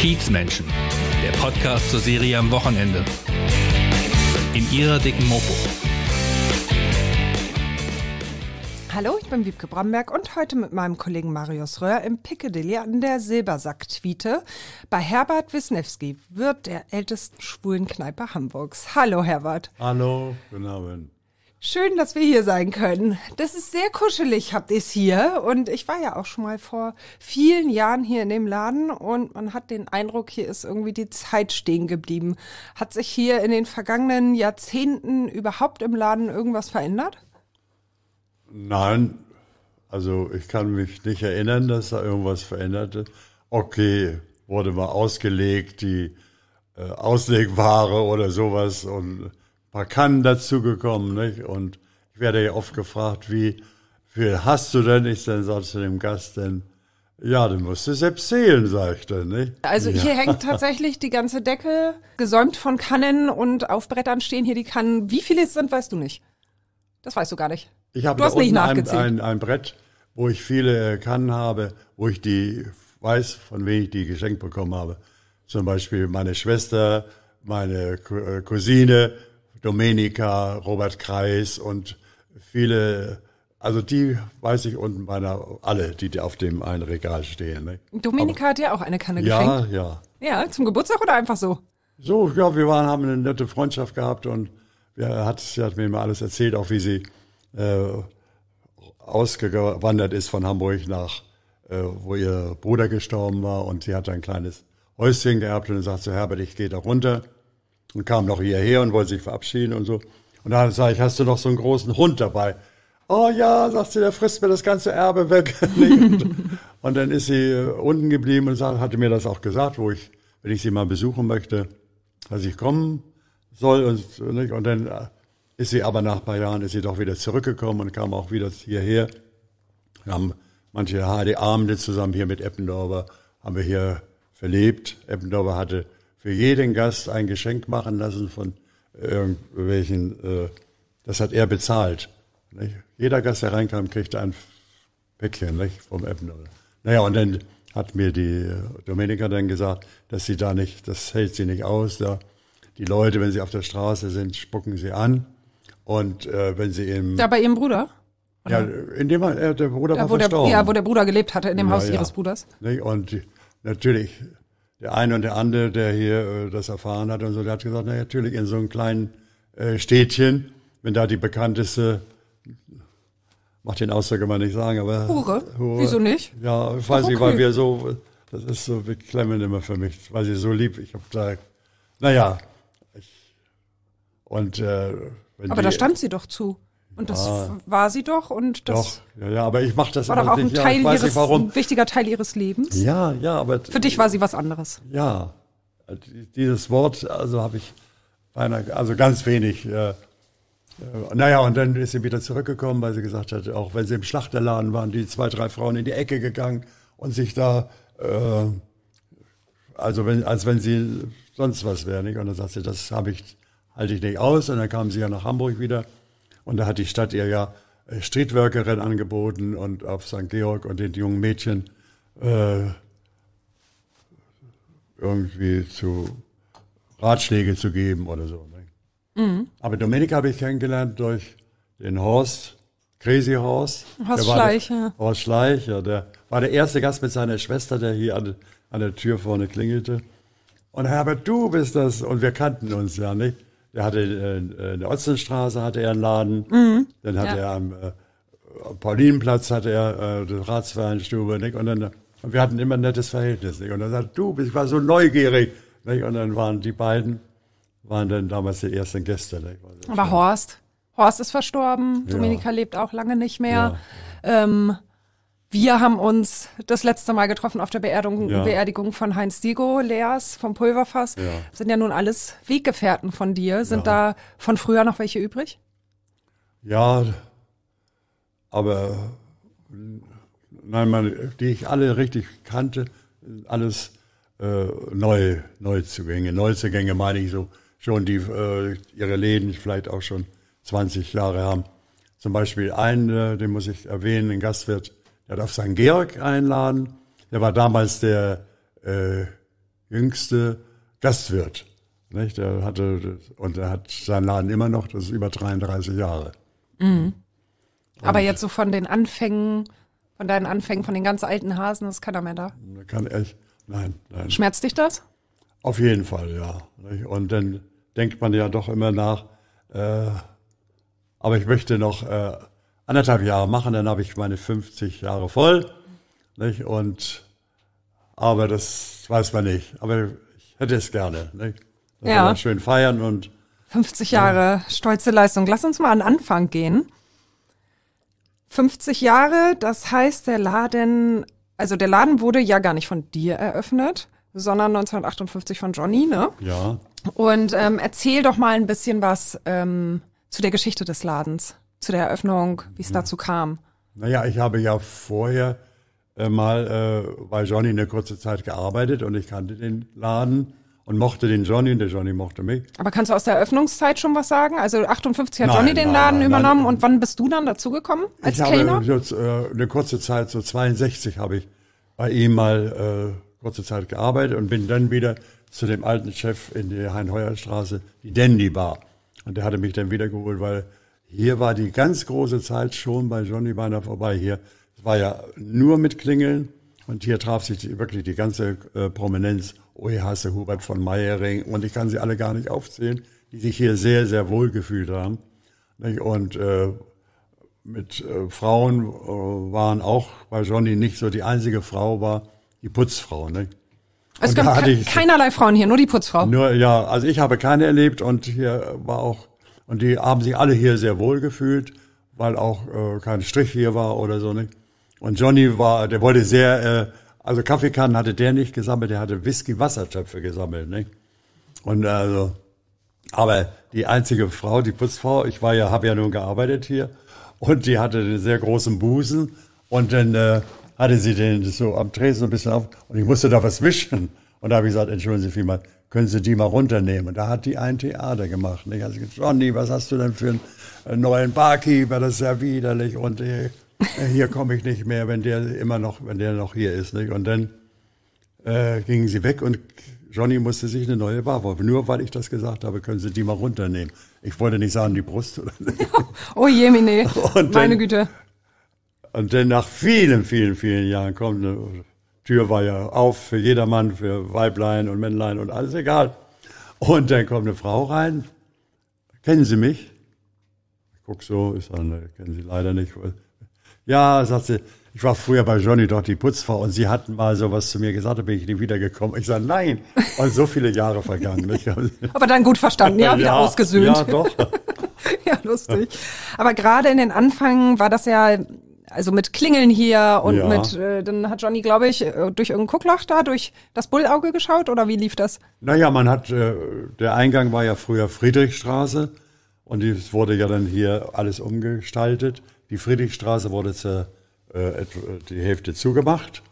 Kiezmenschen, der Podcast zur Serie am Wochenende. In ihrer dicken Mopo. Hallo, ich bin Wiebke Bramberg und heute mit meinem Kollegen Marius Röhr im Piccadilly an der Silbersack-Tweete. Bei Herbert Wisniewski wird der ältesten schwulen Kneipe Hamburgs. Hallo, Herbert. Hallo, guten Abend. Schön, dass wir hier sein können. Das ist sehr kuschelig, habt ihr es hier. Und ich war ja auch schon mal vor vielen Jahren hier in dem Laden und man hat den Eindruck, hier ist irgendwie die Zeit stehen geblieben. Hat sich hier in den vergangenen Jahrzehnten überhaupt im Laden irgendwas verändert? Nein, also ich kann mich nicht erinnern, dass da irgendwas verändert ist. Okay, wurde mal ausgelegt, die äh, Auslegware oder sowas und paar Kannen dazugekommen. Nicht? Und ich werde ja oft gefragt, wie viel hast du denn? Ich dann sage zu dem Gast, denn ja, dann musst du selbst zählen, sag ich dann, nicht? Also ja. hier hängt tatsächlich die ganze Decke gesäumt von Kannen und auf Brettern stehen hier die Kannen. Wie viele es sind, weißt du nicht. Das weißt du gar nicht. Ich habe da nicht nachgezählt. Ein, ein, ein, Brett, wo ich viele äh, Kannen habe, wo ich die weiß, von wem ich die geschenkt bekommen habe. Zum Beispiel meine Schwester, meine äh, Cousine, Domenica, Robert Kreis und viele, also die weiß ich unten meiner, alle, die auf dem einen Regal stehen. Ne? Domenica Aber, hat ja auch eine Kanne ja, geschenkt. Ja, ja. Ja, zum Geburtstag oder einfach so? So, ja, wir waren, haben eine nette Freundschaft gehabt und ja, hat, sie hat mir mal alles erzählt, auch wie sie äh, ausgewandert ist von Hamburg nach, äh, wo ihr Bruder gestorben war und sie hat ein kleines Häuschen geerbt und dann sagt sie, Herbert, ich gehe da runter und kam noch hierher und wollte sich verabschieden und so. Und dann sage ich, hast du noch so einen großen Hund dabei? Oh ja, sagt sie, der frisst mir das ganze Erbe weg. und dann ist sie äh, unten geblieben und hatte mir das auch gesagt, wo ich, wenn ich sie mal besuchen möchte, dass ich kommen soll. Und, nicht? und dann äh, ist sie aber nach ein paar Jahren, ist sie doch wieder zurückgekommen und kam auch wieder hierher. Wir haben manche HD-Abende zusammen hier mit Eppendorfer, haben wir hier verlebt. Eppendorfer hatte für jeden Gast ein Geschenk machen lassen von irgendwelchen, äh, das hat er bezahlt. Nicht? Jeder Gast, der reinkam, kriegte ein Päckchen nicht? vom Ebner. Naja, und dann hat mir die Dominika dann gesagt, dass sie da nicht, das hält sie nicht aus. Da die Leute, wenn sie auf der Straße sind, spucken sie an. Und äh, wenn sie im. Da bei ihrem Bruder? Oder? Ja, in dem äh, der Bruder da, war verstorben. Der, ja, wo der Bruder gelebt hatte, in dem ja, Haus ja. ihres Bruders. Nicht? Und natürlich der eine und der andere, der hier äh, das erfahren hat und so, der hat gesagt, na natürlich, in so einem kleinen äh, Städtchen, wenn da die bekannteste, macht den Ausdruck immer nicht sagen, aber... Hure? Hure Wieso nicht? Ja, ich weiß okay. ich, weil wir so, das ist so beklemmend immer für mich, weil sie so lieb, ich habe da, naja, ich, und... Äh, aber die, da stand sie doch zu. Und das ah, war sie doch und das doch. Ja, ja, aber ich mache das war doch auch ein, Teil ja, ihres, ein wichtiger Teil ihres Lebens. Ja, ja, aber für dich war sie was anderes. Ja, dieses Wort, also habe ich beinahe, also ganz wenig. Äh, äh naja, und dann ist sie wieder zurückgekommen, weil sie gesagt hat, auch wenn sie im Schlachterladen waren, die zwei, drei Frauen in die Ecke gegangen und sich da, äh, also wenn, als wenn sie sonst was wäre, nicht? Und dann sagt sie, das habe ich, halte ich nicht aus. Und dann kam sie ja nach Hamburg wieder und da hat die Stadt ihr ja äh, Streetworkerin angeboten und auf St. Georg und den jungen Mädchen äh, irgendwie zu Ratschläge zu geben oder so. Ne? Mhm. Aber Dominik habe ich kennengelernt durch den Horst, Crazy Horst. Horst Schleicher. Der, Horst Schleicher, der war der erste Gast mit seiner Schwester, der hier an, an der Tür vorne klingelte. Und Herbert, du bist das. Und wir kannten uns ja nicht. Der hatte äh, äh, in der Otzenstraße hatte er einen Laden. Mhm. Dann hatte ja. er am äh, Paulinenplatz hatte er äh, das Ratsvereinstube. Nicht? Und dann und wir hatten immer ein nettes Verhältnis. Nicht? Und dann sagt du, ich war so neugierig. Nicht? Und dann waren die beiden waren dann damals die ersten Gäste. Nicht? Aber schön. Horst, Horst ist verstorben. Ja. Dominika lebt auch lange nicht mehr. Ja. Ähm, wir haben uns das letzte Mal getroffen auf der Beerdigung, ja. Beerdigung von Heinz Diego, Leas vom Pulverfass. Ja. Sind ja nun alles Weggefährten von dir. Sind ja. da von früher noch welche übrig? Ja, aber nein, man, die ich alle richtig kannte, alles äh, neue Neuzugänge. Neuzugänge meine ich so schon, die äh, ihre Läden vielleicht auch schon 20 Jahre haben. Zum Beispiel einen, äh, den muss ich erwähnen, ein Gastwirt er darf seinen Georg einladen. Der war damals der äh, jüngste Gastwirt. Nicht? Er hatte, und er hat seinen Laden immer noch, das ist über 33 Jahre. Mhm. Aber jetzt so von den Anfängen, von deinen Anfängen, von den ganz alten Hasen, ist keiner mehr da. Kann echt, nein, nein. Schmerzt dich das? Auf jeden Fall, ja. Und dann denkt man ja doch immer nach, äh, aber ich möchte noch äh, anderthalb Jahre machen, dann habe ich meine 50 Jahre voll. Nicht? Und, aber das weiß man nicht. Aber ich hätte es gerne. Nicht? Das ja. Schön feiern und. 50 Jahre ja. stolze Leistung. Lass uns mal an Anfang gehen. 50 Jahre, das heißt, der Laden, also der Laden wurde ja gar nicht von dir eröffnet, sondern 1958 von Johnny, ne? Ja. Und ähm, erzähl doch mal ein bisschen was ähm, zu der Geschichte des Ladens zu der Eröffnung, wie es dazu kam? Naja, ich habe ja vorher äh, mal äh, bei Johnny eine kurze Zeit gearbeitet und ich kannte den Laden und mochte den Johnny und der Johnny mochte mich. Aber kannst du aus der Eröffnungszeit schon was sagen? Also 58 hat nein, Johnny den Laden nein, übernommen nein. und wann bist du dann dazugekommen als ich Kellner? Habe, so, äh, eine kurze Zeit, so 62 habe ich bei ihm mal äh, kurze Zeit gearbeitet und bin dann wieder zu dem alten Chef in der Heinheuerstraße, die Dandy Bar. Und der hatte mich dann wiedergeholt, weil hier war die ganz große Zeit schon bei Johnny Weiner vorbei. Hier war ja nur mit Klingeln und hier traf sich wirklich die ganze äh, Prominenz. Oehasse, Hubert von Meiering und ich kann sie alle gar nicht aufzählen, die sich hier sehr, sehr wohl gefühlt haben. Nicht? Und äh, mit äh, Frauen äh, waren auch bei Johnny nicht so die einzige Frau war die Putzfrau. Ne? Es gab keinerlei Frauen hier, nur die Putzfrau. Nur ja, also ich habe keine erlebt und hier war auch und die haben sich alle hier sehr wohl gefühlt, weil auch äh, kein Strich hier war oder so. Nicht? Ne? Und Johnny war, der wollte sehr, äh, also Kaffeekannen hatte der nicht gesammelt, der hatte Whisky-Wassertöpfe gesammelt. Nicht? Ne? Und also, aber die einzige Frau, die Putzfrau, ich war ja, habe ja nun gearbeitet hier, und die hatte einen sehr großen Busen und dann äh, hatte sie den so am Tresen so ein bisschen auf und ich musste da was wischen. Und da habe ich gesagt, entschuldigen Sie vielmals, können Sie die mal runternehmen? Da hat die ein Theater gemacht. Ich habe gesagt, also, Johnny, was hast du denn für einen äh, neuen Barkeeper? Das ist ja widerlich. Und äh, hier komme ich nicht mehr, wenn der immer noch, wenn der noch hier ist. Nicht? Und dann äh, gingen sie weg und Johnny musste sich eine neue Bar kaufen. Nur weil ich das gesagt habe, können Sie die mal runternehmen. Ich wollte nicht sagen, die Brust oder Oh je, meine dann, Güte. Und dann nach vielen, vielen, vielen Jahren kommt eine Tür war ja auf für jedermann, für Weiblein und Männlein und alles egal. Und dann kommt eine Frau rein. Kennen Sie mich? Ich guck so, ich sage, kennen Sie leider nicht. Ja, sagt sie, ich war früher bei Johnny dort die Putzfrau und sie hatten mal sowas zu mir gesagt, da bin ich nie wiedergekommen. Ich sage, nein. Und so viele Jahre vergangen. Nicht? Aber dann gut verstanden, ja, wieder ja, ausgesöhnt. Ja, doch. ja, lustig. Aber gerade in den Anfängen war das ja also mit Klingeln hier und ja. mit, äh, dann hat Johnny, glaube ich, äh, durch irgendein Guckloch da, durch das Bullauge geschaut oder wie lief das? Naja, man hat, äh, der Eingang war ja früher Friedrichstraße und es wurde ja dann hier alles umgestaltet. Die Friedrichstraße wurde zur, äh, die Hälfte zugemacht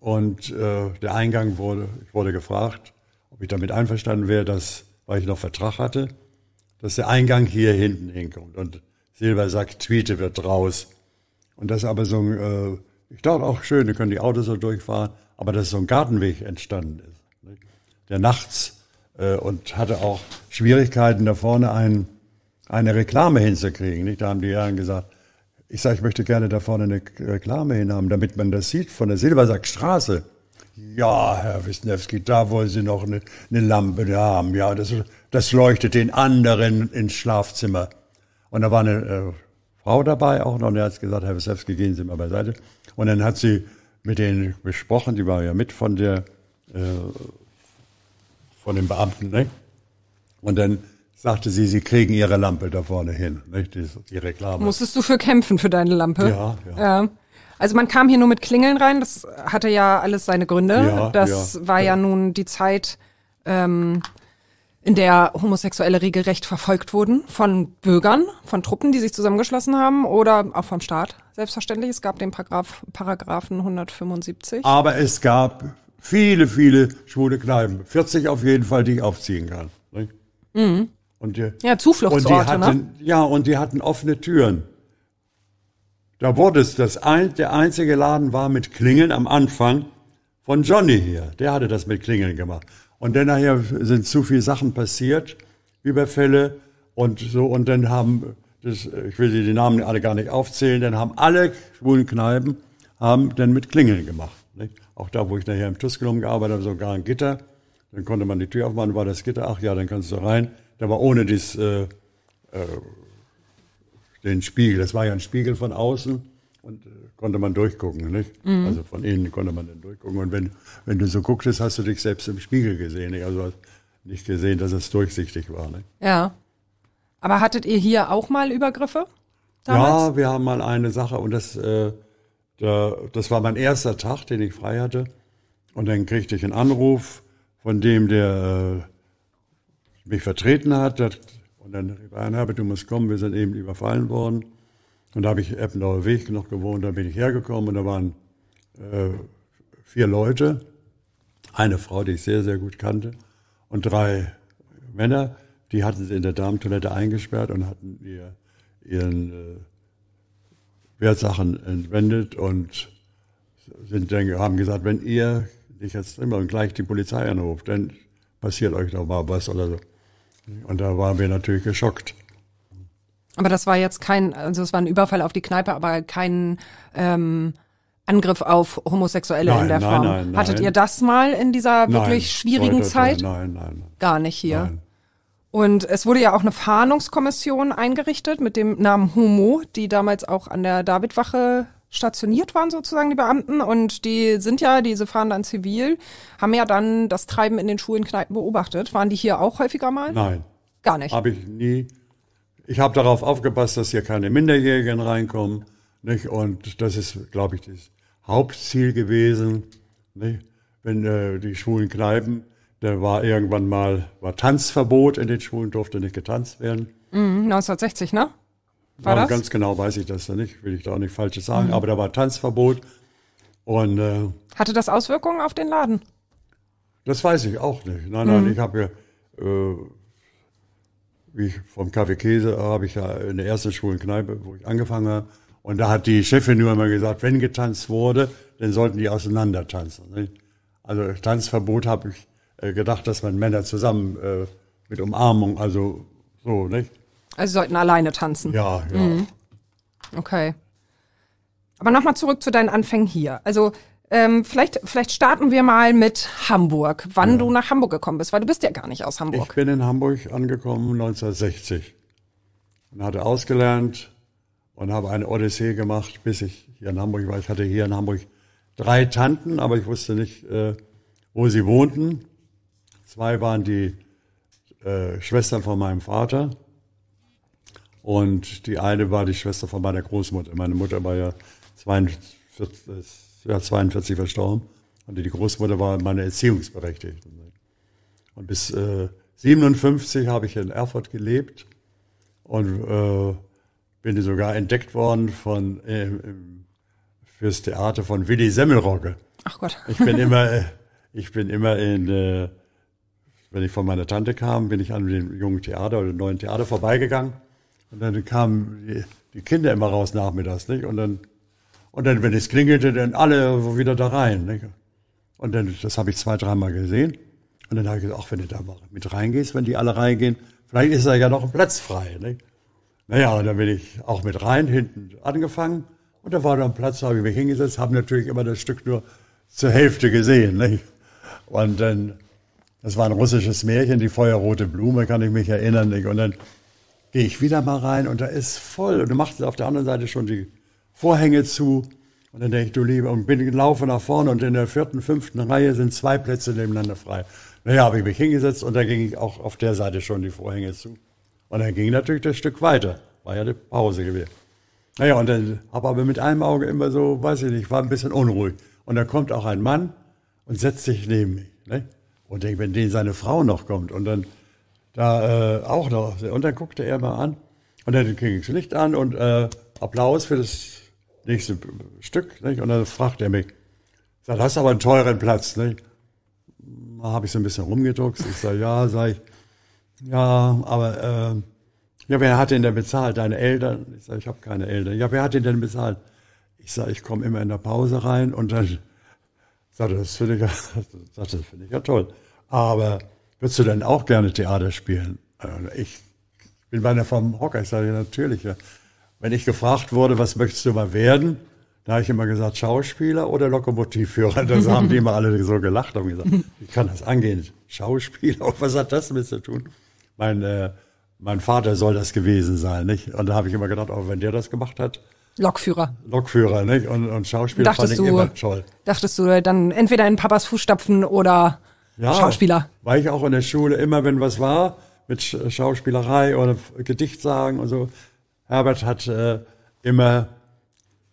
und äh, der Eingang wurde, ich wurde gefragt, ob ich damit einverstanden wäre, dass, weil ich noch Vertrag hatte, dass der Eingang hier hinten hinkommt und Silber sagt, Tweete wird raus und das ist aber so ein, äh, ich dachte auch schön, da können die Autos so durchfahren, aber dass so ein Gartenweg entstanden ist. Nicht? Ne? Der nachts äh, und hatte auch Schwierigkeiten, da vorne ein, eine Reklame hinzukriegen. Nicht? Da haben die Herren gesagt, ich sage, ich möchte gerne da vorne eine Reklame hin haben, damit man das sieht von der Silbersackstraße. Ja, Herr Wisniewski, da wollen Sie noch eine, eine Lampe haben. Ja, das, das leuchtet den anderen ins Schlafzimmer. Und da war eine äh, Frau dabei auch noch und er hat gesagt, Herr Wesewski, gehen Sie mal beiseite. Und dann hat sie mit denen besprochen, die war ja mit von der, äh, von den Beamten, ne? Und dann sagte sie, sie kriegen ihre Lampe da vorne hin, nicht? Ne? Die, die Reklame. Musstest du für kämpfen, für deine Lampe? Ja, ja. ja. Also man kam hier nur mit Klingeln rein, das hatte ja alles seine Gründe. Ja, das ja, war ja. ja nun die Zeit, ähm, in der Homosexuelle regelrecht verfolgt wurden von Bürgern, von Truppen, die sich zusammengeschlossen haben oder auch vom Staat. Selbstverständlich, es gab den Paragraph, Paragraphen 175. Aber es gab viele, viele schwule Kneipen. 40 auf jeden Fall, die ich aufziehen kann. Mhm. Und die, ja, Zufluchtsorte, und die hatten, ne? Ja, und die hatten offene Türen. Da wurde es, das ein, der einzige Laden war mit Klingeln am Anfang von Johnny hier. Der hatte das mit Klingeln gemacht. Und dann nachher sind zu viele Sachen passiert, Überfälle und so. Und dann haben, das, ich will die Namen alle gar nicht aufzählen, dann haben alle schwulen Kneipen haben dann mit Klingeln gemacht. Nicht? Auch da, wo ich nachher im Tuskelum gearbeitet habe, sogar ein Gitter. Dann konnte man die Tür aufmachen, war das Gitter, ach ja, dann kannst du rein. Da war ohne dies, äh, äh, den Spiegel, das war ja ein Spiegel von außen und äh, konnte man durchgucken, nicht? Mhm. Also von innen konnte man dann durchgucken. Und wenn, wenn du so gucktest, hast du dich selbst im Spiegel gesehen, nicht? Also hast nicht gesehen, dass es durchsichtig war, nicht? Ja. Aber hattet ihr hier auch mal Übergriffe? Damals? Ja, wir haben mal eine Sache und das, äh, da, das war mein erster Tag, den ich frei hatte. Und dann kriegte ich einen Anruf von dem, der äh, mich vertreten hat. und dann rief er, Herbert, du musst kommen, wir sind eben überfallen worden. Und da habe ich Eppendauer Weg noch gewohnt, da bin ich hergekommen und da waren äh, vier Leute, eine Frau, die ich sehr, sehr gut kannte und drei Männer, die hatten sie in der Damentoilette eingesperrt und hatten ihr, ihren äh, Wertsachen entwendet und sind dann, haben gesagt, wenn ihr nicht jetzt immer und gleich die Polizei anruft, dann passiert euch doch mal was oder so. Und da waren wir natürlich geschockt. Aber das war jetzt kein, also es war ein Überfall auf die Kneipe, aber kein ähm, Angriff auf Homosexuelle nein, in der nein, Form. Nein, nein, Hattet ihr das mal in dieser wirklich schwierigen Leute, Zeit? Nein, nein, nein. Gar nicht hier. Und es wurde ja auch eine Fahndungskommission eingerichtet mit dem Namen Homo, die damals auch an der Davidwache stationiert waren sozusagen die Beamten und die sind ja, diese fahren dann zivil, haben ja dann das Treiben in den Schulen, Kneipen beobachtet. Waren die hier auch häufiger mal? Nein. Gar nicht. Habe ich nie ich habe darauf aufgepasst, dass hier keine Minderjährigen reinkommen. Nicht? Und das ist, glaube ich, das Hauptziel gewesen. Nicht? Wenn äh, die schwulen Kneipen, da war irgendwann mal war Tanzverbot in den Schwulen, durfte nicht getanzt werden. Mm, 1960, ne? War ja, das? Ganz genau weiß ich das ja nicht, will ich da auch nicht Falsches sagen, mhm. aber da war Tanzverbot. Und, äh, Hatte das Auswirkungen auf den Laden? Das weiß ich auch nicht. Nein, nein, mhm. ich habe ja, äh, wie ich vom Kaffee Käse habe ich ja in der ersten schwulen Kneipe, wo ich angefangen habe. Und da hat die Chefin nur immer gesagt, wenn getanzt wurde, dann sollten die auseinander tanzen. Nicht? Also Tanzverbot habe ich äh, gedacht, dass man Männer zusammen äh, mit Umarmung, also so, nicht? Also sollten alleine tanzen. Ja, ja. Mhm. Okay. Aber nochmal zurück zu deinen Anfängen hier. Also ähm, vielleicht, vielleicht starten wir mal mit Hamburg, wann ja. du nach Hamburg gekommen bist, weil du bist ja gar nicht aus Hamburg. Ich bin in Hamburg angekommen 1960 und hatte ausgelernt und habe eine Odyssee gemacht, bis ich hier in Hamburg war. Ich hatte hier in Hamburg drei Tanten, aber ich wusste nicht, äh, wo sie wohnten. Zwei waren die äh, Schwestern von meinem Vater und die eine war die Schwester von meiner Großmutter. Meine Mutter war ja 42, war 42 verstorben. Und die Großmutter war meine Erziehungsberechtigte. Und bis äh, 57 habe ich in Erfurt gelebt und äh, bin sogar entdeckt worden von, äh, fürs Theater von Willy Semmelrogge. Ach Gott. Ich bin immer, äh, ich bin immer in, äh, wenn ich von meiner Tante kam, bin ich an dem jungen Theater oder dem neuen Theater vorbeigegangen. Und dann kamen die, die Kinder immer raus nachmittags, nicht? Und dann und dann, wenn es klingelte, dann alle wieder da rein. Nicht? Und dann, das habe ich zwei, dreimal gesehen. Und dann habe ich gesagt, auch wenn du da mal mit reingehst, wenn die alle reingehen, vielleicht ist da ja noch ein Platz frei. Nicht? Naja, und dann bin ich auch mit rein, hinten angefangen. Und da war dann Platz, da habe ich mich hingesetzt, habe natürlich immer das Stück nur zur Hälfte gesehen. Nicht? Und dann, das war ein russisches Märchen, die feuerrote Blume, kann ich mich erinnern. Nicht? Und dann gehe ich wieder mal rein und da ist voll. Und du machst auf der anderen Seite schon die Vorhänge zu. Und dann denke ich, du Liebe, und bin gelaufen nach vorne und in der vierten, fünften Reihe sind zwei Plätze nebeneinander frei. Naja, habe ich mich hingesetzt und dann ging ich auch auf der Seite schon die Vorhänge zu. Und dann ging natürlich das Stück weiter. War ja eine Pause gewesen. Naja, und dann habe aber mit einem Auge immer so, weiß ich nicht, war ein bisschen unruhig. Und dann kommt auch ein Mann und setzt sich neben mich. Ne? Und denke, wenn denen seine Frau noch kommt und dann da äh, auch noch. Und dann guckte er mal an und dann ging das Licht an und äh, Applaus für das nächste Stück. Nicht? Und dann fragt er mich, sagt, hast aber einen teuren Platz. Nicht? Da habe ich so ein bisschen rumgedruckt. Ich sage, ja, sag ich, ja, aber äh, ja, wer hat den denn bezahlt? Deine Eltern? Ich sage, ich habe keine Eltern. Ja, wer hat den denn bezahlt? Ich sage, ich komme immer in der Pause rein und dann sagte, das finde ich, ja, das find ich ja toll. Aber würdest du denn auch gerne Theater spielen? Also ich bin beinahe vom Hocker. Ich sage, natürlich. Ja. Wenn ich gefragt wurde, was möchtest du mal werden, da habe ich immer gesagt, Schauspieler oder Lokomotivführer. Das haben die immer alle so gelacht und gesagt, ich kann das angehen? Schauspieler, was hat das mit zu tun? Mein, äh, mein Vater soll das gewesen sein, nicht? Und da habe ich immer gedacht, oh, wenn der das gemacht hat, Lokführer. Lokführer, nicht? Und, und Schauspieler dachtest fand ich du, immer toll. Dachtest du dann entweder in Papas Fußstapfen oder ja, Schauspieler? War ich auch in der Schule immer, wenn was war, mit Schauspielerei oder Gedicht sagen und so, Herbert hat äh, immer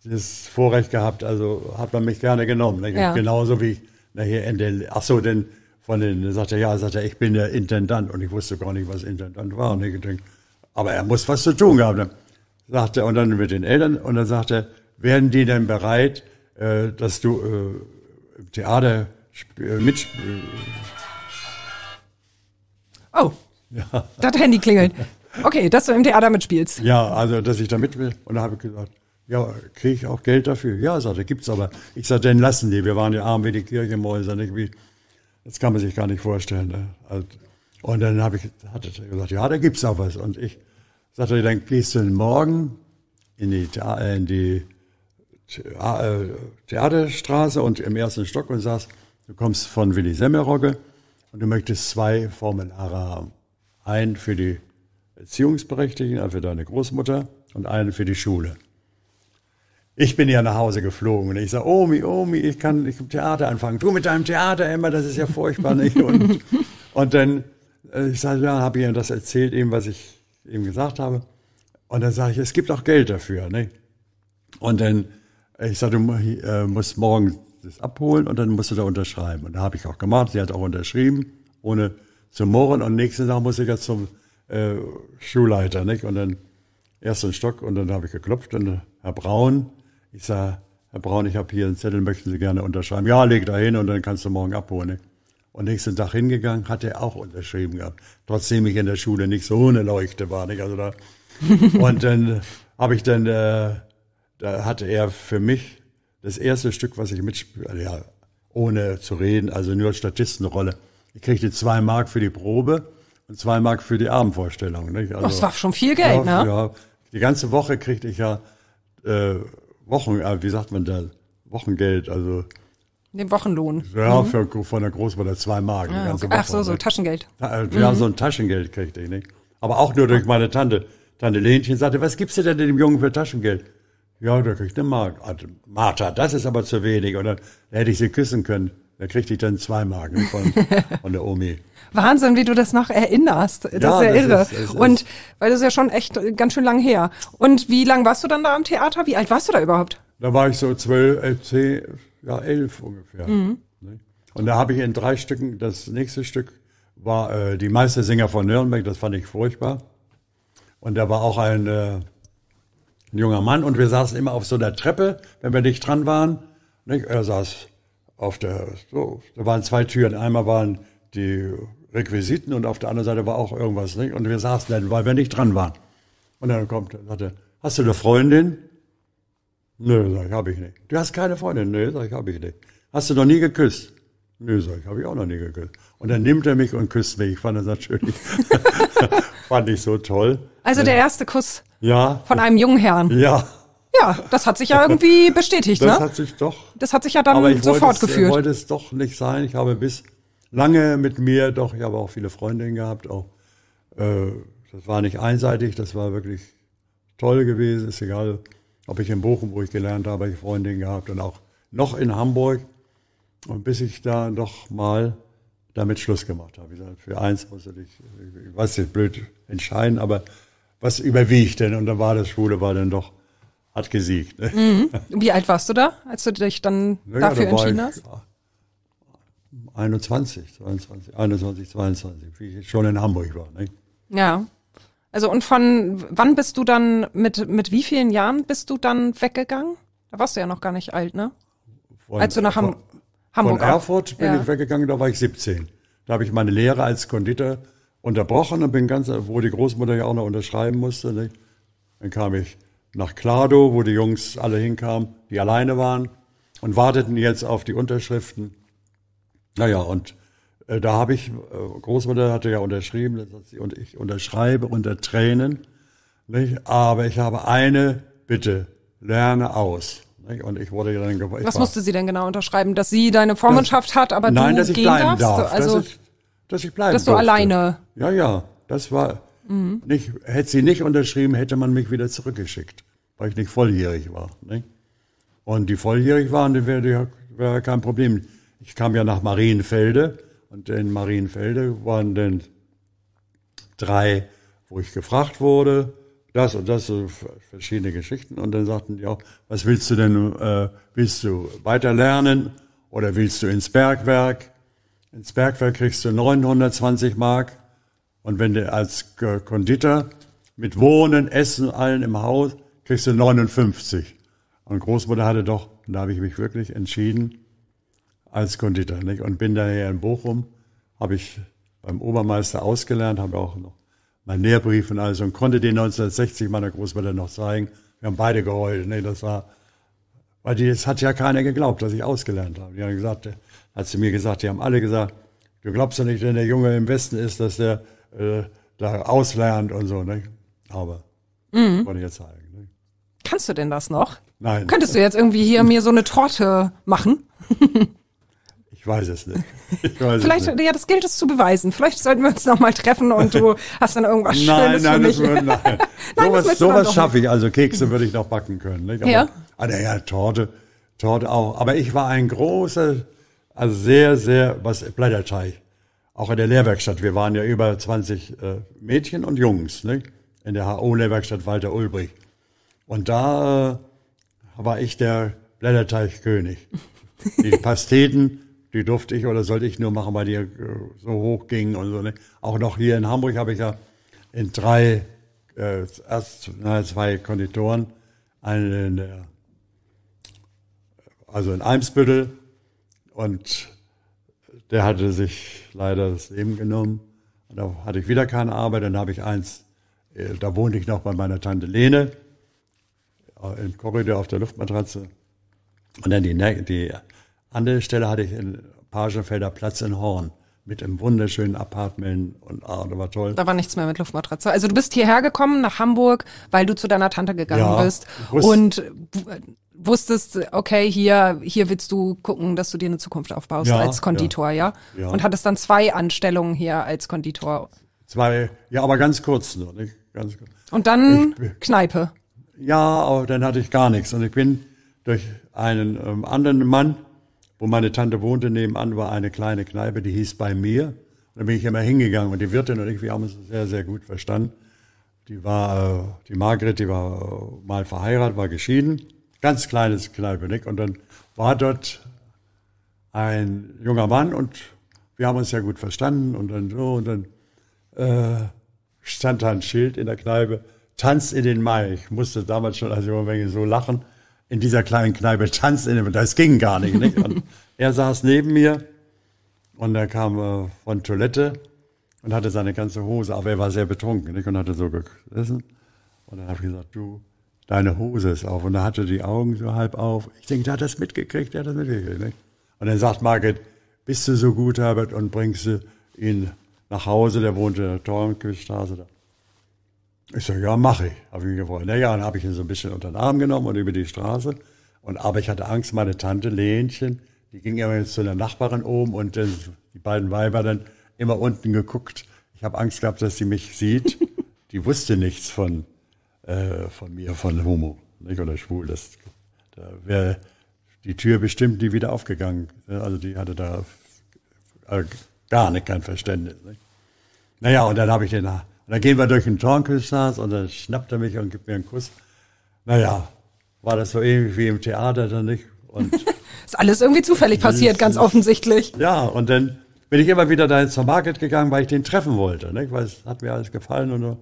das Vorrecht gehabt, also hat man mich gerne genommen. Ne? Ja. Genauso wie ich nachher in den, ach so, denn von den, sagt er, ja, sagt er, ich bin der Intendant und ich wusste gar nicht, was Intendant war. Und ne? ich denke, aber er muss was zu tun haben. Dann sagte er, und dann mit den Eltern, und dann sagt er, werden die denn bereit, äh, dass du äh, im Theater äh, mitspielst? Äh, oh, ja. das Handy klingelt. Okay, dass du im Theater mitspielst. Ja, also dass ich da mit will. Und da habe ich gesagt, ja, kriege ich auch Geld dafür? Ja, sagte, er, gibt's aber. Ich sagte, dann lassen die. Wir waren ja arm wie die Kirchenmäuser. Nicht? Das kann man sich gar nicht vorstellen. Ne? Also, und dann habe ich hat er gesagt, ja, da gibt's auch was. Und ich sagte, dann gehst du morgen in die, äh, in die äh, Theaterstraße und im ersten Stock und sagst, du kommst von Willy Semmerogge und du möchtest zwei Formulare haben. Ein für die Erziehungsberechtigten, einen für deine Großmutter und einen für die Schule. Ich bin ja nach Hause geflogen und ich sage, Omi, Omi, ich kann ich im Theater anfangen. Du mit deinem Theater, Emma, das ist ja furchtbar. Nicht? Und, und dann, äh, ich sage, ja, habe ihr das erzählt, eben was ich eben gesagt habe. Und dann sage ich, es gibt auch Geld dafür. Nicht? Und dann, äh, ich sage, du äh, musst morgen das abholen und dann musst du da unterschreiben. Und da habe ich auch gemacht, sie hat auch unterschrieben, ohne zu murren. Und nächsten Tag musste ich ja zum äh, Schulleiter. Nicht? Und dann ersten Stock und dann habe ich geklopft und äh, Herr Braun, ich sage, Herr Braun, ich habe hier einen Zettel, möchten Sie gerne unterschreiben? Ja, leg da hin und dann kannst du morgen abholen. Nicht? Und nächsten Tag hingegangen, hat er auch unterschrieben gehabt. Trotzdem ich in der Schule nicht so eine Leuchte war. Nicht? Also da, und dann äh, habe ich dann, äh, da hatte er für mich das erste Stück, was ich mitspiele, ja, ohne zu reden, also nur Statistenrolle. Ich kriegte zwei Mark für die Probe und zwei Mark für die Abendvorstellung. Nicht? Also, das war schon viel Geld, ja, ne? Ja, die ganze Woche kriegte ich ja äh, Wochen, äh, wie sagt man da, Wochengeld, also den Wochenlohn. Ja, mhm. für, von der Großmutter zwei Mark. Ah, okay. Ach so, so Taschengeld. Äh, ja, mhm. so ein Taschengeld kriegte ich nicht. Aber auch nur durch meine Tante. Tante Lenchen sagte, was gibst du denn dem Jungen für Taschengeld? Ja, da kriegt eine Mark. Also, Martha, das ist aber zu wenig. Oder da hätte ich sie küssen können. Da kriegte ich dann zwei Marken von, von der Omi. Wahnsinn, wie du das noch erinnerst. Das ja, ist ja irre. Ist, und weil das ist ja schon echt ganz schön lang her. Und wie lang warst du dann da am Theater? Wie alt warst du da überhaupt? Da war ich so zwölf, elf, zehn, ja elf ungefähr. Mhm. Ne? Und da habe ich in drei Stücken, das nächste Stück war äh, die Meistersinger von Nürnberg, das fand ich furchtbar. Und da war auch ein, äh, ein junger Mann und wir saßen immer auf so einer Treppe, wenn wir nicht dran waren. Nicht? Er saß auf der, so, da waren zwei Türen. Einmal waren die Requisiten und auf der anderen Seite war auch irgendwas. Nicht? Und wir saßen dann, weil wir nicht dran waren. Und dann kommt, sagte, hast du eine Freundin? Nö, sag ich, habe ich nicht. Du hast keine Freundin? Nö, sag ich, habe ich nicht. Hast du noch nie geküsst? Nö, sag ich, habe ich auch noch nie geküsst. Und dann nimmt er mich und küsst mich. Ich fand das natürlich, fand ich so toll. Also der erste Kuss ja, von einem jungen Herrn. Ja. Ja, das hat sich ja irgendwie bestätigt, das ne? Das hat sich doch. Das hat sich ja dann aber ich sofort gefühlt. Ich wollte es doch nicht sein. Ich habe bis lange mit mir, doch, ich habe auch viele Freundinnen gehabt, auch, äh, das war nicht einseitig, das war wirklich toll gewesen. Ist egal, ob ich in Bochum, wo ich gelernt habe, ich Freundinnen gehabt und auch noch in Hamburg. Und bis ich da doch mal damit Schluss gemacht habe. Ich sage, für eins musst ich, ich weiß nicht, blöd entscheiden, aber was überwiegt denn? Und dann war das Schwule, war dann doch hat gesiegt. Mhm. Wie alt warst du da, als du dich dann ja, dafür da entschieden hast? 21, 22, 21, 22, wie ich schon in Hamburg war. Ne? Ja. Also und von wann bist du dann, mit, mit wie vielen Jahren bist du dann weggegangen? Da warst du ja noch gar nicht alt, ne? Von, als du nach Ham von, Hamburg Von Erfurt auch. bin ja. ich weggegangen, da war ich 17. Da habe ich meine Lehre als Konditor unterbrochen und bin ganz, wo die Großmutter ja auch noch unterschreiben musste. Ne? Dann kam ich nach Klado, wo die Jungs alle hinkamen, die alleine waren und warteten jetzt auf die Unterschriften. Naja, und äh, da habe ich, äh, Großmutter hatte ja unterschrieben, und ich unterschreibe unter Tränen, nicht? aber ich habe eine Bitte, lerne aus. Nicht? Und ich wurde ja dann Was war, musste sie denn genau unterschreiben? Dass sie deine Vormundschaft das, hat, aber nein, du dass ich gehen bleiben darfst? Darf, also, dass ich, dass ich bleiben Dass du durfte. alleine. Ja, ja, das war, Mhm. Nicht, hätte sie nicht unterschrieben, hätte man mich wieder zurückgeschickt, weil ich nicht volljährig war. Nicht? Ne? Und die volljährig waren, dann wäre wär kein Problem. Ich kam ja nach Marienfelde und in Marienfelde waren dann drei, wo ich gefragt wurde, das und das, so verschiedene Geschichten. Und dann sagten die auch, was willst du denn, äh, willst du weiter lernen oder willst du ins Bergwerk? Ins Bergwerk kriegst du 920 Mark und wenn du als Konditor mit Wohnen, Essen, allen im Haus, kriegst du 59. Und Großmutter hatte doch, da habe ich mich wirklich entschieden, als Konditor. Nicht? Und bin daher in Bochum, habe ich beim Obermeister ausgelernt, habe auch noch meinen Lehrbrief und alles und konnte den 1960 meiner Großmutter noch zeigen. Wir haben beide geheult. Ne? Das war, weil die, das hat ja keiner geglaubt, dass ich ausgelernt habe. Die haben gesagt, hat sie mir gesagt, die haben alle gesagt, du glaubst doch nicht, wenn der Junge im Westen ist, dass der äh, da auslernt und so. Ne? Aber mhm. wollte ich jetzt zeigen. Ne? Kannst du denn das noch? Nein. Könntest du jetzt irgendwie hier mir so eine Torte machen? Ich weiß es nicht. Weiß Vielleicht, es nicht. ja, das gilt es zu beweisen. Vielleicht sollten wir uns nochmal treffen und du hast dann irgendwas Schönes nein, nein, für mich. Das wird, nein, nein, sowas, das sowas schaffe ich. Also Kekse würde ich noch backen können. Nicht? Aber, ja. Ah, also, ja, Torte, Torte auch. Aber ich war ein großer, also sehr, sehr, was, Blätterteig auch in der Lehrwerkstatt. Wir waren ja über 20 äh, Mädchen und Jungs ne? in der HO-Lehrwerkstatt Walter Ulbrich. Und da äh, war ich der Blätterteichkönig. Die Pasteten, die durfte ich oder sollte ich nur machen, weil die äh, so hoch gingen und so. Ne? Auch noch hier in Hamburg habe ich ja in drei, äh, erst na, zwei Konditoren, einen in der, also in Eimsbüttel und der hatte sich leider das Leben genommen. Und da hatte ich wieder keine Arbeit. Dann habe ich eins, äh, da wohnte ich noch bei meiner Tante Lene äh, im Korridor auf der Luftmatratze. Und dann die, die andere Stelle hatte ich in Pagenfelder Platz in Horn mit einem wunderschönen Apartment und ah, das war toll. Da war nichts mehr mit Luftmatratze. Also du bist hierher gekommen nach Hamburg, weil du zu deiner Tante gegangen ja, bist wusste, und wusstest, okay, hier hier willst du gucken, dass du dir eine Zukunft aufbaust ja, als Konditor, ja. ja? Und hattest dann zwei Anstellungen hier als Konditor. Zwei, ja, aber ganz kurz nur, ne? ganz kurz. Und dann ich, Kneipe. Ja, aber dann hatte ich gar nichts und ich bin durch einen ähm, anderen Mann wo meine Tante wohnte, nebenan war eine kleine Kneipe, die hieß bei mir. Und da bin ich immer hingegangen und die Wirtin und ich, wir haben uns sehr, sehr gut verstanden. Die war, äh, die Margret, die war mal verheiratet, war geschieden. Ganz kleines Kneipe, nicht? Und dann war dort ein junger Mann und wir haben uns ja gut verstanden und dann so und dann äh, stand da ein Schild in der Kneipe, Tanz in den Mai. Ich musste damals schon als junger Menge so lachen in dieser kleinen Kneipe tanzt. Das ging gar nicht. nicht? er saß neben mir und er kam äh, von Toilette und hatte seine ganze Hose, aber er war sehr betrunken nicht? und hatte so gegessen. Und dann habe ich gesagt, du, deine Hose ist auf. Und er hatte die Augen so halb auf. Ich denke, der hat das mitgekriegt, der hat das mitgekriegt. Nicht? Und dann sagt Margit, bist du so gut, Herbert, und bringst du ihn nach Hause, der wohnte in der Tormkirchstraße. Ich sage, ja, mache ich, habe ich ihn gefreut. Naja, dann habe ich ihn so ein bisschen unter den Arm genommen und über die Straße. Und, aber ich hatte Angst, meine Tante Lenchen, die ging immer zu einer Nachbarin oben und äh, die beiden Weiber dann immer unten geguckt. Ich habe Angst gehabt, dass sie mich sieht. die wusste nichts von, äh, von mir, von Homo nicht? oder schwul. Das, da wäre die Tür bestimmt nie wieder aufgegangen. Also die hatte da äh, gar nicht kein Verständnis. Nicht? Naja, und dann habe ich den und dann gehen wir durch den Tornkelsatz und dann schnappt er mich und gibt mir einen Kuss. Naja, war das so ähnlich wie im Theater dann nicht? Und ist alles irgendwie zufällig passiert, ganz offensichtlich. Ja, und dann bin ich immer wieder da zum Market gegangen, weil ich den treffen wollte, nicht? weil es hat mir alles gefallen und so.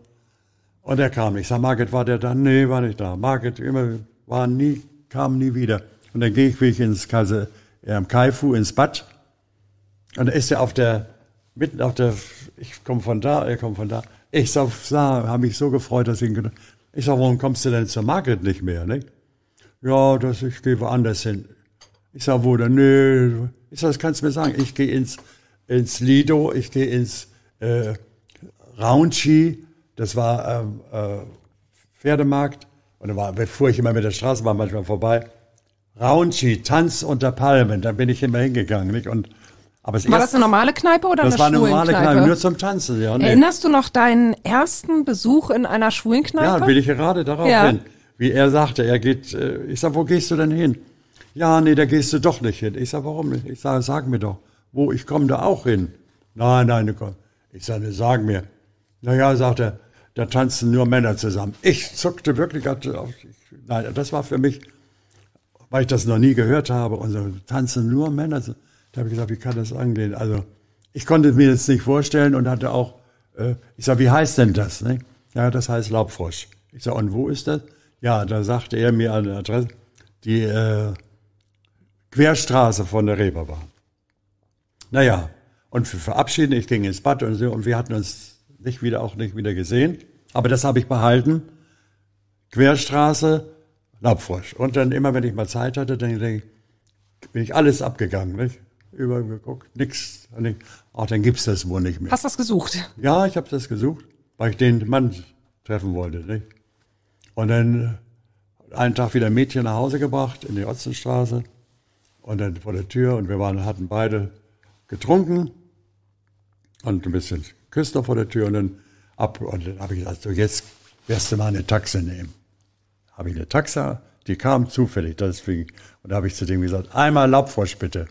Und er kam. Ich sag, Market, war der da? Nee, war nicht da. Market immer war nie, kam nie wieder. Und dann gehe ich wie ich ins Kaiser, im äh, Kaifu ins Bad. Und da ist er auf der mitten auf der. Ich komme von da, er kommt von da ich sag, da habe mich so gefreut, dass ich ihn Ich sag, warum kommst du denn zur Market nicht mehr, ne? Ja, das, ich gehe woanders hin. Ich sag, wo denn? Nee. Ich sag, das kannst du mir sagen. Ich gehe ins, ins Lido, ich gehe ins äh, Raunchi, das war äh, äh, Pferdemarkt. Und da war, fuhr ich immer mit der Straßenbahn manchmal vorbei. Raunchi, Tanz unter Palmen, da bin ich immer hingegangen, nicht? Und aber war erste, das eine normale Kneipe oder das eine Schwulenkneipe? Das war eine normale Kneipe, nur zum Tanzen. Ja, nee. Erinnerst du noch deinen ersten Besuch in einer Schwulenkneipe? Ja, will ich gerade darauf ja. hin. Wie er sagte, er geht, äh, ich sag, wo gehst du denn hin? Ja, nee, da gehst du doch nicht hin. Ich sag, warum nicht? Ich sag, sag mir doch, wo, ich komme da auch hin. Nein, nein, du kommst. Ich sage, sag mir. Naja, sagt er, da tanzen nur Männer zusammen. Ich zuckte wirklich, nein, das war für mich, weil ich das noch nie gehört habe, und so, tanzen nur Männer zusammen. Da habe ich gesagt, wie kann das angehen? Also ich konnte mir das nicht vorstellen und hatte auch, äh, ich sage, wie heißt denn das? Ne? Ja, das heißt Laubfrosch. Ich sage, und wo ist das? Ja, da sagte er mir eine Adresse, die äh, Querstraße von der Reeperbahn. Naja, und wir verabschieden, ich ging ins Bad und so, und wir hatten uns nicht wieder, auch nicht wieder gesehen. Aber das habe ich behalten. Querstraße, Laubfrosch. Und dann immer, wenn ich mal Zeit hatte, dann, denke ich, bin ich alles abgegangen. Nicht? über ihm geguckt, nix. Ach, dann gibt es das wohl nicht mehr. Hast du das gesucht? Ja, ich habe das gesucht, weil ich den Mann treffen wollte. Nicht? Und dann äh, einen Tag wieder ein Mädchen nach Hause gebracht in die Otzenstraße und dann vor der Tür und wir waren, hatten beide getrunken und ein bisschen geküsst vor der Tür und dann ab und dann habe ich gesagt, so jetzt wirst du mal eine Taxe nehmen. Habe ich eine Taxa, die kam zufällig, deswegen und da habe ich zu dem gesagt, einmal Laubfrosch bitte.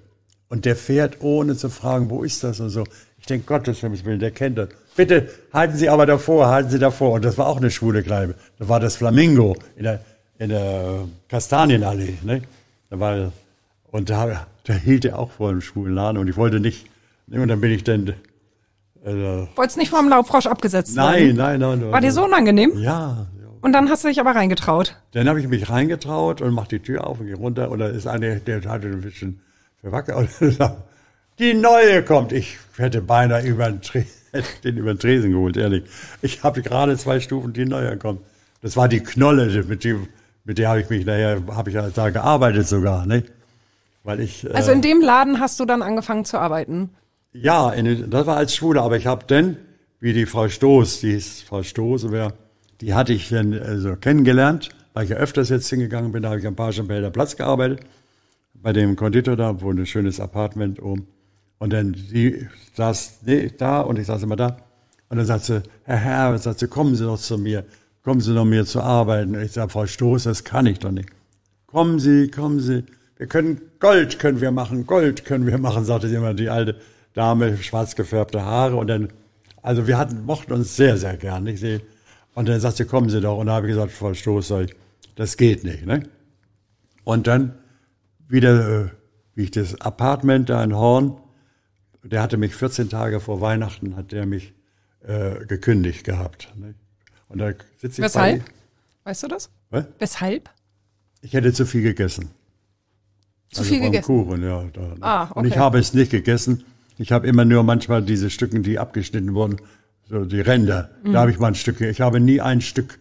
Und der fährt, ohne zu fragen, wo ist das und so. Ich denke, Gottes Willen, der kennt das. Bitte halten Sie aber davor, halten Sie davor. Und das war auch eine schwule Kneipe. Da war das Flamingo in der, in der Kastanienallee. Ne? Da war, und da, da hielt er auch vor einem schwulen Laden. Und ich wollte nicht, ne? und dann bin ich dann also, Wolltest nicht vor dem Laubfrosch abgesetzt nein, werden? Nein, nein, nein. War dir so unangenehm? Ja. Und dann hast du dich aber reingetraut? Dann habe ich mich reingetraut und mache die Tür auf und gehe runter. Und da ist einer, der hatte ein bisschen für Wacker. Die neue kommt. Ich hätte beinahe über den, Tre den, über den Tresen geholt, ehrlich. Ich habe gerade zwei Stufen, die neue kommt. Das war die Knolle, mit, die, mit der habe ich mich nachher, habe ich da gearbeitet sogar, ne? Weil ich, äh also in dem Laden hast du dann angefangen zu arbeiten? Ja, den, das war als Schwule, aber ich habe dann, wie die Frau Stoß, die ist Frau Stoß, die hatte ich dann also kennengelernt, weil ich ja öfters jetzt hingegangen bin, da habe ich am Parschenfelder Platz gearbeitet bei dem Konditor da, wo ein schönes Apartment oben. Und dann die saß nee, da und ich saß immer da. Und dann sagte sie, Herr Herr, sagte, kommen Sie doch zu mir, kommen Sie noch mir zu arbeiten. ich sage, Frau Stoß, das kann ich doch nicht. Kommen Sie, kommen Sie, wir können Gold können wir machen, Gold können wir machen, sagte sie immer die alte Dame, schwarz gefärbte Haare. Und dann, also wir hatten, mochten uns sehr, sehr gern. Ich sehe, und dann sagte sie, kommen Sie doch. Und da habe ich gesagt, Frau Stoß, sag ich, das geht nicht. Ne? Und dann wieder, äh, wie ich das Apartment da in Horn, der hatte mich 14 Tage vor Weihnachten, hat der mich äh, gekündigt gehabt. Ne? Und da sitze ich Weshalb? Bei, weißt du das? Was? Weshalb? Ich hätte zu viel gegessen. Zu also viel gegessen? Kuchen, ja. Da, ah, okay. Und ich habe es nicht gegessen. Ich habe immer nur manchmal diese Stücken, die abgeschnitten wurden, so die Ränder. Mhm. Da habe ich mal ein Stück. Ich habe nie ein Stück.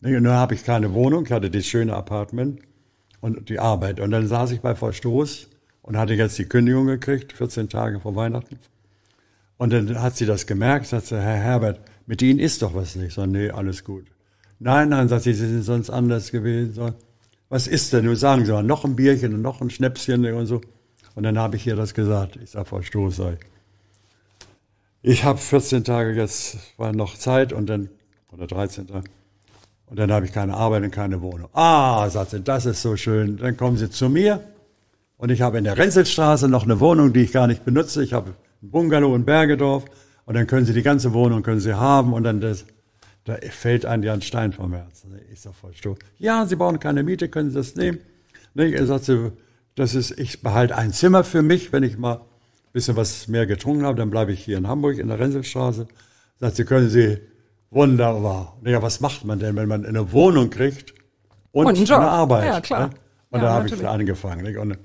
Ne, und da habe ich keine Wohnung. Ich hatte das schöne Apartment und die Arbeit. Und dann saß ich bei Frau Stoß und hatte jetzt die Kündigung gekriegt, 14 Tage vor Weihnachten. Und dann hat sie das gemerkt, sagt sie, Herr Herbert, mit Ihnen ist doch was nicht. So, nee, alles gut. Nein, nein, sagt sie, Sie sind sonst anders gewesen. So, was ist denn? Nur sagen Sie mal, noch ein Bierchen und noch ein Schnäpschen und so. Und dann habe ich ihr das gesagt. Ich sage, Frau Stoß, sag ich, ich habe 14 Tage jetzt, war noch Zeit und dann, oder 13 Tage. Und dann habe ich keine Arbeit und keine Wohnung. Ah, sagt sie, das ist so schön. Dann kommen Sie zu mir. Und ich habe in der Renzelstraße noch eine Wohnung, die ich gar nicht benutze. Ich habe ein Bungalow in Bergedorf. Und dann können Sie die ganze Wohnung können Sie haben. Und dann das, da fällt einem ja ein Stein vom Herzen. Ich sage voll stumm. Ja, Sie brauchen keine Miete, können Sie das nehmen. Nicht? Er sagt das ist, ich behalte ein Zimmer für mich, wenn ich mal ein bisschen was mehr getrunken habe, dann bleibe ich hier in Hamburg in der Renzelstraße. Sagt sie, können Sie Wunderbar. Naja, was macht man denn, wenn man eine Wohnung kriegt und, und eine Arbeit? Ja, klar. Ne? Und ja, da habe ich angefangen. Nicht? Und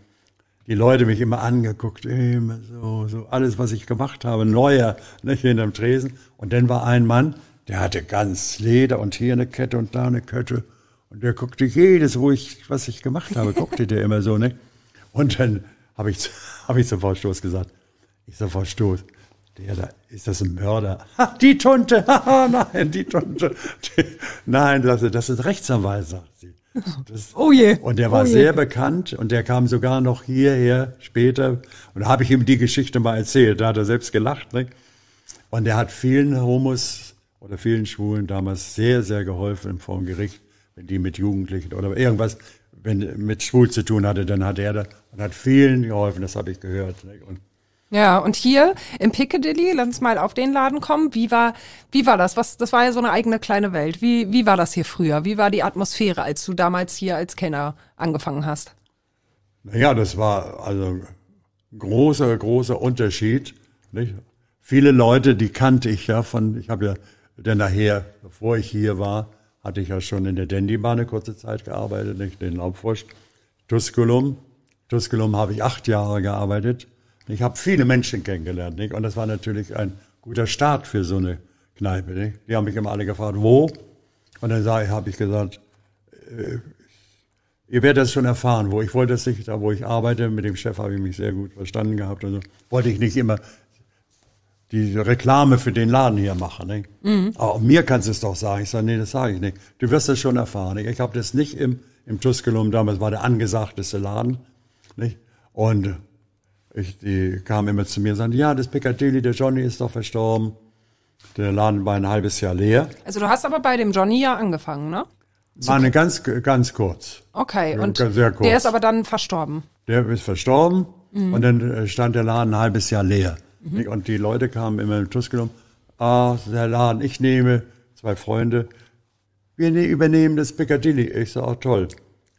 die Leute mich immer angeguckt, immer so, so alles, was ich gemacht habe, neuer, nicht hinterm Tresen. Und dann war ein Mann, der hatte ganz Leder und hier eine Kette und da eine Kette. Und der guckte jedes, wo ich, was ich gemacht habe, guckte der immer so, ne? Und dann habe ich, hab ich zum Vorstoß gesagt, ich zum Vorstoß, der da, ist das ein Mörder? Ha, die Tunte, haha, nein, die Tunte. Die, nein, das, das ist Rechtsanwalt, sagt sie. Das, oh je. Und der war oh sehr bekannt und der kam sogar noch hierher später. Und da habe ich ihm die Geschichte mal erzählt. Da hat er selbst gelacht. Ne? Und der hat vielen Homos oder vielen Schwulen damals sehr, sehr geholfen vor dem Gericht, wenn die mit Jugendlichen oder irgendwas wenn, mit Schwul zu tun hatte. Dann hat er da und hat vielen geholfen, das habe ich gehört. Ne? Und ja, und hier im Piccadilly, lass uns mal auf den Laden kommen. Wie war, wie war das? Was, das war ja so eine eigene kleine Welt. Wie, wie war das hier früher? Wie war die Atmosphäre, als du damals hier als Kenner angefangen hast? Naja, das war also ein großer, großer Unterschied. Nicht? Viele Leute, die kannte ich ja von, ich habe ja denn nachher, bevor ich hier war, hatte ich ja schon in der Dandybahn eine kurze Zeit gearbeitet, nicht den Laubfrosch. Tusculum. Tusculum habe ich acht Jahre gearbeitet. Ich habe viele Menschen kennengelernt, nicht? Und das war natürlich ein guter Start für so eine Kneipe, nicht? Die haben mich immer alle gefragt, wo? Und dann habe ich gesagt, äh, ihr werdet das schon erfahren, wo ich wollte dass ich da wo ich arbeite, mit dem Chef habe ich mich sehr gut verstanden gehabt und so. Wollte ich nicht immer die Reklame für den Laden hier machen, nicht? Mhm. Aber mir kannst du es doch sagen. Ich sage, nee, das sage ich nicht. Du wirst das schon erfahren, nicht? Ich habe das nicht im, im Tusculum, damals war der angesagteste Laden, nicht? Und ich, die kamen immer zu mir und sagten, ja, das Piccadilly, der Johnny ist doch verstorben. Der Laden war ein halbes Jahr leer. Also du hast aber bei dem Johnny ja angefangen, ne? War eine ganz, ganz kurz. Okay, und kurz. der ist aber dann verstorben. Der ist verstorben mhm. und dann äh, stand der Laden ein halbes Jahr leer. Mhm. Und die Leute kamen immer im Tuss genommen. Ah, der Laden, ich nehme zwei Freunde. Wir ne-, übernehmen das Piccadilly. Ich sage, so, oh, toll.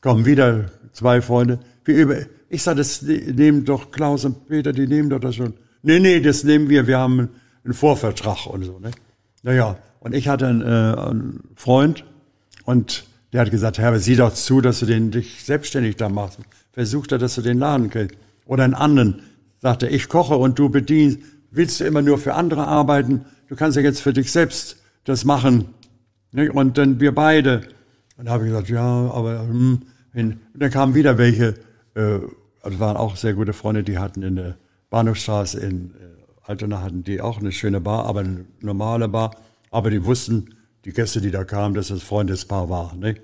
Kommen wieder zwei Freunde. Wir übernehmen. Ich sage, das ne-, nehmen doch Klaus und Peter, die nehmen doch das schon. Nee, nee, das nehmen wir, wir haben einen Vorvertrag und so. Ne? Naja, und ich hatte einen, äh, einen Freund und der hat gesagt, Herr, sieh doch zu, dass du den, dich selbstständig da machst. Versuch da, dass du den Laden kriegst. Oder einen anderen, sagte, ich koche und du bedienst. Willst du immer nur für andere arbeiten? Du kannst ja jetzt für dich selbst das machen. Nicht? Ne? Und dann wir beide. Und da habe ich gesagt, ja, aber hm. Und dann kamen wieder welche äh, also waren auch sehr gute Freunde, die hatten in der äh, Bahnhofstraße in äh, Altona hatten die auch eine schöne Bar, aber eine normale Bar. Aber die wussten, die Gäste, die da kamen, dass das Freundespaar war. Ne?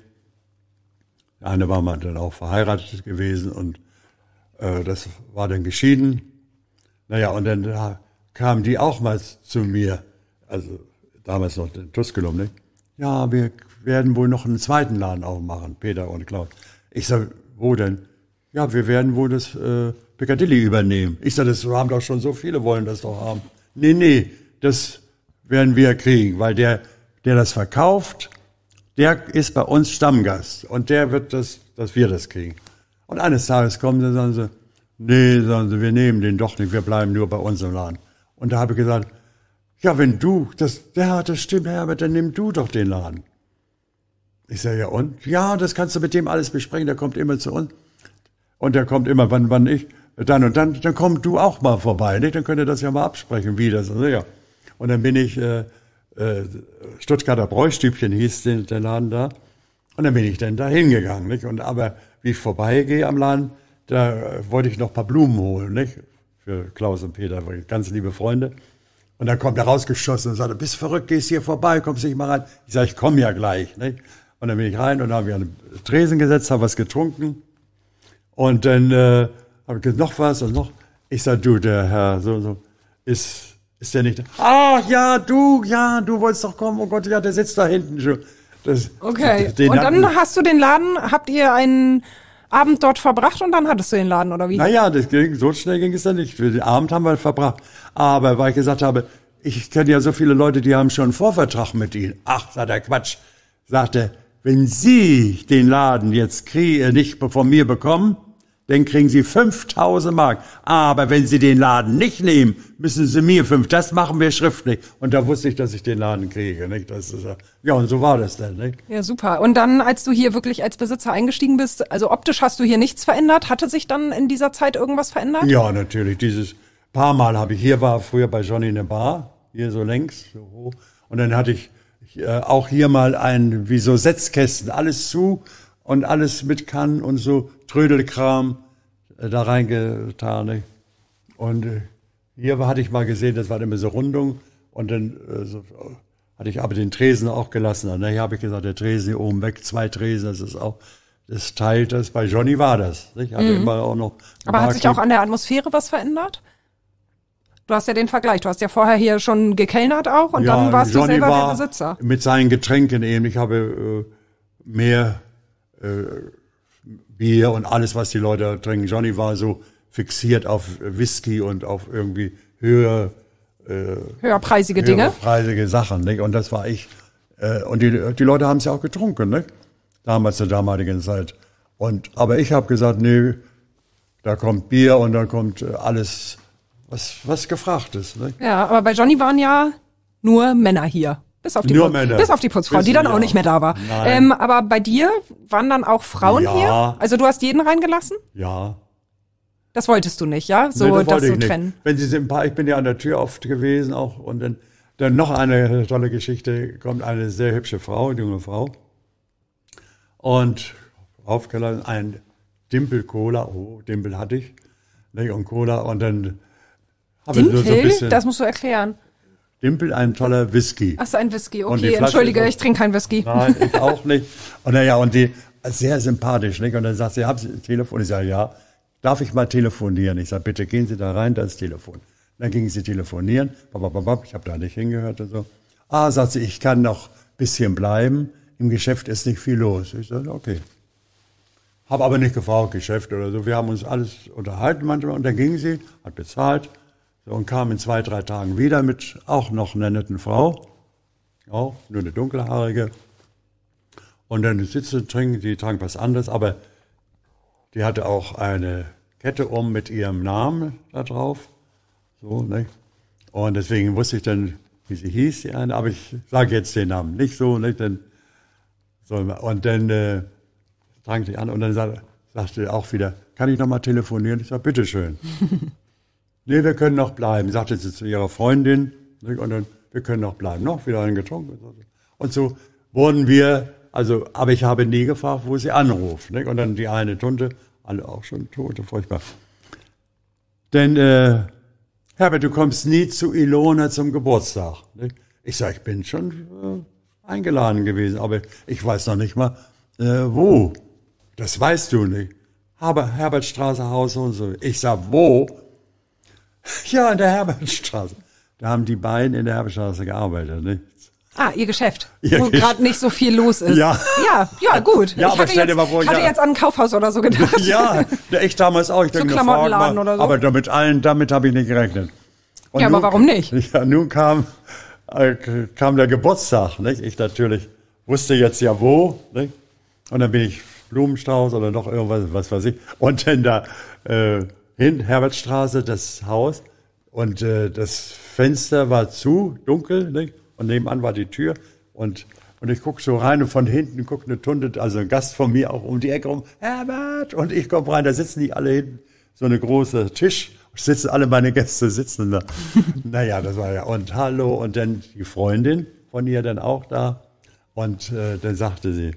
Der eine war mal dann auch verheiratet gewesen und äh, das war dann geschieden. Naja, und dann da äh, kamen die auch mal zu mir, also damals noch den Tusculum, ne? Ja, wir werden wohl noch einen zweiten Laden aufmachen, Peter und Klaus. Ich sage, wo denn? ja, wir werden wohl das äh, Piccadilly übernehmen. Ich sage, das haben doch schon so viele, wollen das doch haben. Nee, nee, das werden wir kriegen, weil der, der das verkauft, der ist bei uns Stammgast und der wird das, dass wir das kriegen. Und eines Tages kommen sie und sagen sie, nee, sagen sie, wir nehmen den doch nicht, wir bleiben nur bei uns im Laden. Und da habe ich gesagt, ja, wenn du, das, ja, das stimmt, Herbert, dann nimm du doch den Laden. Ich sage, ja und? Ja, das kannst du mit dem alles besprechen, der kommt immer zu uns und der kommt immer, wann, wann ich, dann und dann, dann komm du auch mal vorbei, nicht? Dann könnt ihr das ja mal absprechen, wie das, also ja. Und dann bin ich, äh, äh, Stuttgarter Bräustübchen hieß den, der Laden da. Und dann bin ich dann da hingegangen, nicht? Und aber, wie ich vorbeigehe am Laden, da äh, wollte ich noch paar Blumen holen, nicht? Für Klaus und Peter, ganz liebe Freunde. Und dann kommt er rausgeschossen und sagt, bist verrückt, gehst hier vorbei, kommst nicht mal rein. Ich sage, ich komme ja gleich, nicht? Und dann bin ich rein und dann haben wir einen Tresen gesetzt, haben was getrunken. Und dann äh, habe ich gesagt, noch was und noch. Ich sage, du, der Herr, so, so, ist, ist der nicht. da? Ach ja, du, ja, du wolltest doch kommen. Oh Gott, ja, der sitzt da hinten schon. Das, okay. Und dann hatten, hast du den Laden, habt ihr einen Abend dort verbracht und dann hattest du den Laden, oder wie? Naja, das ging, so schnell ging es dann nicht. den Abend haben wir verbracht. Aber weil ich gesagt habe, ich kenne ja so viele Leute, die haben schon einen Vorvertrag mit ihnen. Ach, sagt der Quatsch. Sagte, wenn Sie den Laden jetzt kriege, äh, nicht von mir bekommen, dann kriegen Sie 5000 Mark. Aber wenn Sie den Laden nicht nehmen, müssen Sie mir fünf. Das machen wir schriftlich. Und da wusste ich, dass ich den Laden kriege. Nicht? Das ist, ja, und so war das dann. Nicht? Ja, super. Und dann, als du hier wirklich als Besitzer eingestiegen bist, also optisch hast du hier nichts verändert. Hatte sich dann in dieser Zeit irgendwas verändert? Ja, natürlich. Dieses paar Mal habe ich hier war früher bei Johnny in der Bar, hier so längs, so hoch. Und dann hatte ich äh, auch hier mal ein, wie so Setzkästen, alles zu und alles mit kann und so Trödelkram äh, da reingetan. Ne? Und äh, hier hatte ich mal gesehen, das war immer so Rundung und dann äh, so, hatte ich aber den Tresen auch gelassen. Und dann habe ich gesagt, der Tresen hier oben weg, zwei Tresen, das ist auch, das teilt das. Bei Johnny war das. Nicht? Hatte mhm. immer auch noch aber hat sich auch an der Atmosphäre was verändert? Du hast ja den Vergleich. Du hast ja vorher hier schon gekellnert auch und ja, dann warst Johnny du selber war der Besitzer. Mit seinen Getränken eben. Ich habe äh, mehr äh, Bier und alles, was die Leute trinken. Johnny war so fixiert auf Whisky und auf irgendwie höher, äh, höherpreisige Dinge. Höherpreisige Sachen. Nicht? Und das war ich. Äh, und die, die Leute haben es ja auch getrunken, ne? damals zur damaligen Zeit. Und, aber ich habe gesagt, nee, da kommt Bier und da kommt äh, alles, was, was gefragt ist. Ne? Ja, aber bei Johnny waren ja nur Männer hier. Bis auf die, Nur Männer. Bis auf die Putzfrau, bis, die dann ja. auch nicht mehr da war. Ähm, aber bei dir waren dann auch Frauen ja. hier? Also du hast jeden reingelassen? Ja. Das wolltest du nicht, ja? So, nee, das, das so nicht. trennen. Wenn sie sind, ich bin ja an der Tür oft gewesen auch und dann, dann noch eine tolle Geschichte, kommt eine sehr hübsche Frau, junge Frau. Und aufgeladen, ein Dimpel Cola, oh, Dimpel hatte ich, und Cola und dann habe ich so ein bisschen. Das musst du erklären. Dimpel, ein toller Whisky. Ach so, ein Whisky, okay. Entschuldige, ich trinke keinen Whisky. Nein, ich auch nicht. Und naja, und die, sehr sympathisch, nicht? Und dann sagt sie, haben Sie ein Telefon? Ich sage, ja. Darf ich mal telefonieren? Ich sage, bitte gehen Sie da rein, da ist Telefon. Dann gingen sie telefonieren. Ich habe da nicht hingehört oder so. Ah, sagt sie, ich kann noch ein bisschen bleiben. Im Geschäft ist nicht viel los. Ich sage, okay. Habe aber nicht gefragt, Geschäft oder so. Wir haben uns alles unterhalten manchmal. Und dann ging sie, hat bezahlt, so, und kam in zwei, drei Tagen wieder mit auch noch einer netten Frau, auch nur eine dunkelhaarige. Und dann sitzen, trinken, die trank was anderes, aber die hatte auch eine Kette um mit ihrem Namen da drauf. So, ne? Und deswegen wusste ich dann, wie sie hieß, die eine, aber ich sage jetzt den Namen nicht so, nicht? Ne? Denn, so und dann äh, trank sie an und dann sagte, sagte auch wieder, kann ich nochmal telefonieren? Ich sage, bitteschön. nee, wir können noch bleiben, sagte sie zu ihrer Freundin. Und dann, wir können noch bleiben, noch wieder einen getrunken. Und so wurden wir, also, aber ich habe nie gefragt, wo sie anruft. Und dann die eine Tunte, alle auch schon tote, furchtbar. Denn, äh, Herbert, du kommst nie zu Ilona zum Geburtstag. Ich sage, ich bin schon äh, eingeladen gewesen, aber ich weiß noch nicht mal, äh, wo. Das weißt du nicht. Aber Herbertstraße, Haus und so. Ich sage, wo? Ja, in der Herbertstraße. Da haben die beiden in der Herbertstraße gearbeitet, nicht? Ah, ihr Geschäft, ihr wo gerade nicht so viel los ist. Ja, ja, ja gut. Ja, ich aber hatte, stell dir jetzt, mal vor, hatte ja. jetzt an ein Kaufhaus oder so gedacht. Ja, ich damals auch. Ich so denke, Klamottenladen mal, oder so. Aber damit allen, damit habe ich nicht gerechnet. Und ja, nun, aber warum nicht? Ja, nun kam, äh, kam der Geburtstag, nicht? Ich natürlich wusste jetzt ja wo, nicht? Und dann bin ich Blumenstrauß oder noch irgendwas, was weiß ich. Und dann da äh, hin, Herbertstraße, das Haus. Und äh, das Fenster war zu, dunkel. Ne? Und nebenan war die Tür. Und, und ich gucke so rein und von hinten guckt eine Tunde, also ein Gast von mir auch um die Ecke rum. Herbert! Und ich komme rein, da sitzen die alle hinten. So eine große Tisch. Sitzen alle meine Gäste sitzen da. naja, das war ja. Und hallo. Und dann die Freundin von ihr dann auch da. Und äh, dann sagte sie,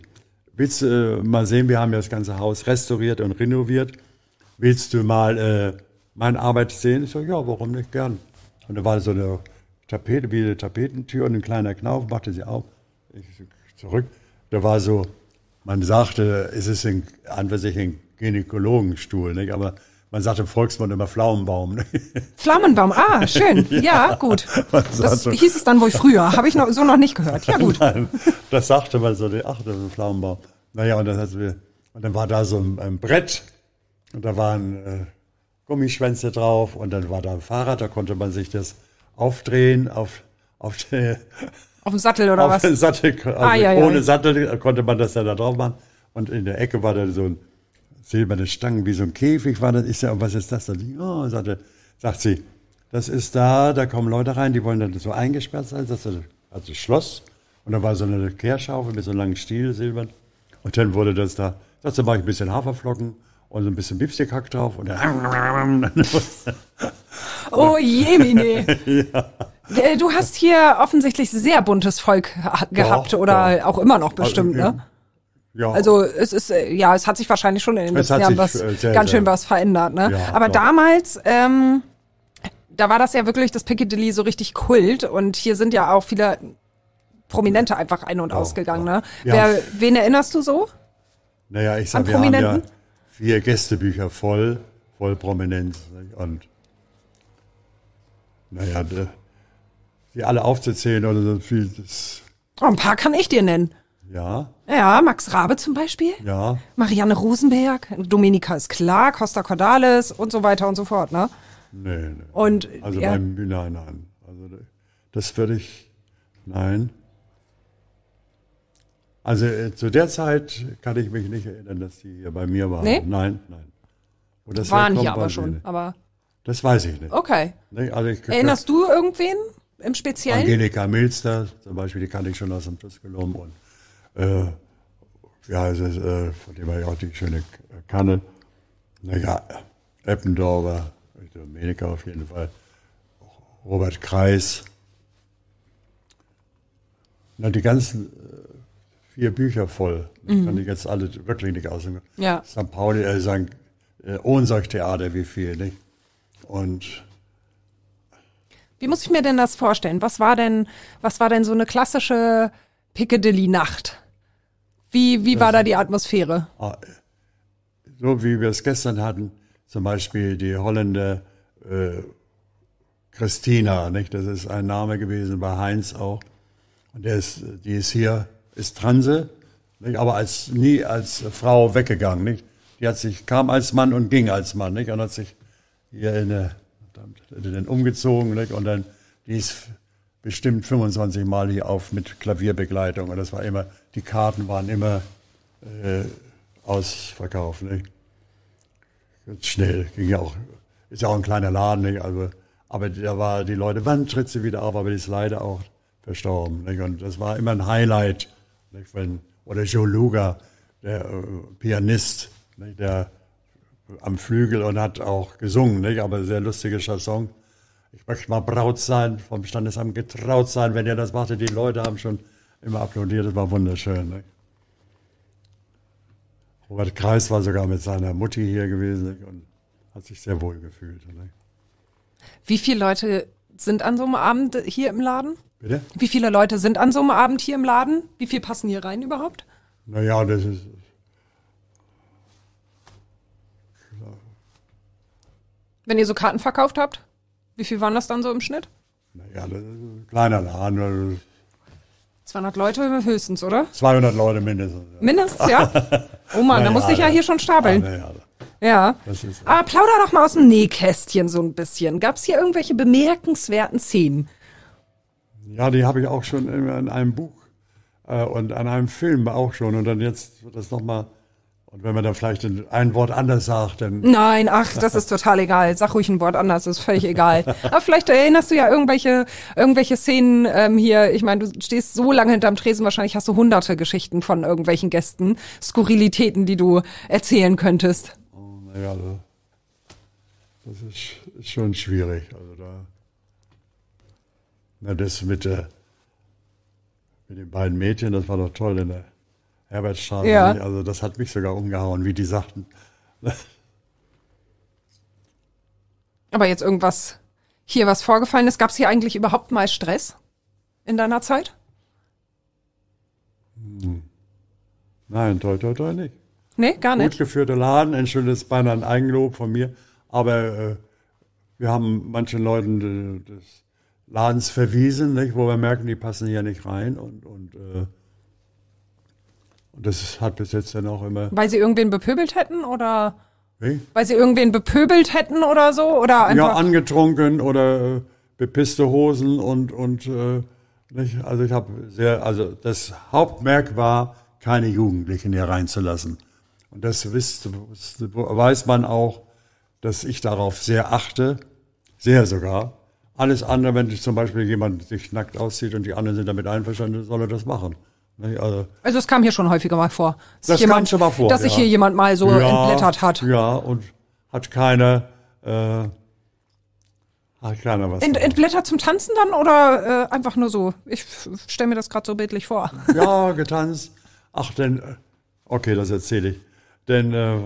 willst äh, mal sehen, wir haben ja das ganze Haus restauriert und renoviert willst du mal äh, meine Arbeit sehen? Ich so, ja, warum nicht gern? Und da war so eine Tapete, wie eine Tapetentür und ein kleiner Knauf, machte sie auf. Ich zurück. Da war so, man sagte, es ist ein, an sich ein Gynäkologenstuhl, nicht? aber man sagte im Volksmund immer Pflaumenbaum. Pflaumenbaum, ah, schön. ja, ja, gut. Das so. hieß es dann wohl früher. Habe ich noch, so noch nicht gehört. Ja, gut. Nein, das sagte man so, ach, das ist ein Pflaumenbaum. Naja, und, das wir, und dann war da so ein, ein Brett und da waren äh, Gummischwänze drauf und dann war da ein Fahrrad, da konnte man sich das aufdrehen auf, auf, die, auf dem Sattel oder auf was? Den Sattel, also ah, ja, ohne Sattel konnte man das ja da drauf machen. Und in der Ecke war dann so ein silberne Stangen, wie so ein Käfig war das. Ich sage, was ist das? Dann, oh, sagte, sagt sie, das ist da, da kommen Leute rein, die wollen dann so eingesperrt sein. Das ist also Schloss. Und da war so eine Kehrschaufel mit so einem langen Stiel, silbern. Und dann wurde das da, dazu mache ich ein bisschen Haferflocken und so ein bisschen Bipsgekack drauf und dann Oh jemine. ja. Äh, du hast hier offensichtlich sehr buntes Volk gehabt doch, oder doch. auch immer noch bestimmt, also, ne? Ja. Also es ist äh, ja, es hat sich wahrscheinlich schon in den letzten Jahren was äh, sehr, ganz schön was verändert, ne? Ja, Aber doch. damals ähm, da war das ja wirklich das Piccadilly so richtig Kult und hier sind ja auch viele Prominente einfach ein- und ausgegangen, ne? Wer, wen erinnerst du so? Naja, ich sag, An wir Prominenten? haben ja vier Gästebücher voll, voll Prominenz. Und naja, de, die alle aufzuzählen oder so viel. Das oh, ein paar kann ich dir nennen. Ja. Ja, Max Rabe zum Beispiel. Ja. Marianne Rosenberg, Dominika ist klar, Costa Cordalis und so weiter und so fort, ne? Nee, nee. Und, also ja. beim, nein, nein. Also das würde ich, nein. Also äh, zu der Zeit kann ich mich nicht erinnern, dass die hier bei mir waren. Nee? Nein, nein. Und das waren hier aber schon. Nicht. Aber das weiß ich nicht. Okay. Nee, also ich, Erinnerst du irgendwen im Speziellen? Angelika Milster zum Beispiel, die kannte ich schon aus dem Tusculum und äh, ja, es ist, äh, von dem war ich auch die schöne Kanne. Naja, Eppendorfer, Domenica auf jeden Fall, Robert Kreis. Na, die ganzen äh, vier Bücher voll. Ich kann mhm. die jetzt alle wirklich nicht aussuchen. Ja. St. Pauli, äh, St. Äh, Ohnsack Theater, wie viel, nicht? Und wie muss ich mir denn das vorstellen? Was war denn, was war denn so eine klassische Piccadilly-Nacht? Wie, wie war da die Atmosphäre? Ah, so wie wir es gestern hatten, zum Beispiel die Holländer äh, Christina, nicht? das ist ein Name gewesen bei Heinz auch. Und der ist, die ist hier ist Transe, nicht? aber als, nie als Frau weggegangen. Nicht? Die hat sich, kam als Mann und ging als Mann nicht? und hat sich hier in, eine, dann umgezogen nicht? und dann die ist bestimmt 25 Mal hier auf mit Klavierbegleitung. Und das war immer, die Karten waren immer äh, ausverkauft. Nicht? Ganz schnell, ging ja auch, ist ja auch ein kleiner Laden, nicht? Also, aber da war die Leute, wann tritt sie wieder auf? Aber die ist leider auch verstorben. Nicht? Und das war immer ein Highlight nicht? Wenn, oder Joe Luger, der äh, Pianist, nicht? der am Flügel und hat auch gesungen, nicht? aber sehr lustige Chanson. Ich möchte mal Braut sein, vom Standesamt getraut sein, wenn ihr das macht. Die Leute haben schon immer applaudiert, das war wunderschön. Nicht? Robert Kreis war sogar mit seiner Mutti hier gewesen nicht? und hat sich sehr wohl gefühlt. Wie viele Leute sind an so einem Abend hier im Laden? Bitte? Wie viele Leute sind an so einem Abend hier im Laden? Wie viel passen hier rein überhaupt? Naja, das ist. Wenn ihr so Karten verkauft habt, wie viel waren das dann so im Schnitt? Naja, das ist ein kleiner Laden. 200 also Leute höchstens, oder? 200 Leute mindestens. Ja. Mindestens, ja? Oh Mann, naja, da musste ich ja hier schon stapeln. Naja, ja. Ist, Aber ah, plauder doch mal aus dem Nähkästchen so ein bisschen. Gab es hier irgendwelche bemerkenswerten Szenen? Ja, die habe ich auch schon in, einem Buch äh, und an einem Film auch schon. Und dann jetzt wird das nochmal. Und wenn man dann vielleicht ein Wort anders sagt, dann. Nein, ach, das ist total egal. Sag ruhig ein Wort anders, ist völlig egal. Aber vielleicht erinnerst du ja irgendwelche, irgendwelche Szenen ähm, hier. Ich meine, du stehst so lange hinterm Tresen, wahrscheinlich hast du hunderte Geschichten von irgendwelchen Gästen, Skurrilitäten, die du erzählen könntest. Oh, naja, das ist schon schwierig. Also da na, das mit, der, mit den beiden Mädchen, das war doch toll in der Herbertstraße. Ja. Also das hat mich sogar umgehauen, wie die sagten. Aber jetzt irgendwas, hier was vorgefallen ist. Gab es hier eigentlich überhaupt mal Stress in deiner Zeit? Hm. Nein, toll, toll, toll nicht. Nee, gar nicht. Gut geführte Laden, ein schönes beinahe ein Eigenlob von mir. Aber äh, wir haben manchen Leuten äh, das Ladens verwiesen, nicht? wo wir merken, die passen hier nicht rein und, und, äh, und das hat bis jetzt dann auch immer. Weil sie irgendwen bepöbelt hätten oder? Wie? Weil sie irgendwen bepöbelt hätten oder so? Oder ja, angetrunken oder äh, bepisste Hosen und, und äh, nicht? also ich habe sehr, also das Hauptmerk war, keine Jugendlichen hier reinzulassen. Und das wisst, weiß man auch, dass ich darauf sehr achte, sehr sogar. Alles andere, wenn zum Beispiel jemand sich nackt aussieht und die anderen sind damit einverstanden, soll er das machen. Ne, also, also das kam hier schon häufiger mal vor. Dass das jemand, kam schon mal vor. Dass sich hier jemand mal so ja, entblättert hat. Ja, und hat keiner. Äh, hat keiner was. Ent, entblättert zum Tanzen dann oder äh, einfach nur so? Ich stelle mir das gerade so bildlich vor. ja, getanzt. Ach, denn. Äh, okay, das erzähle ich. Denn äh,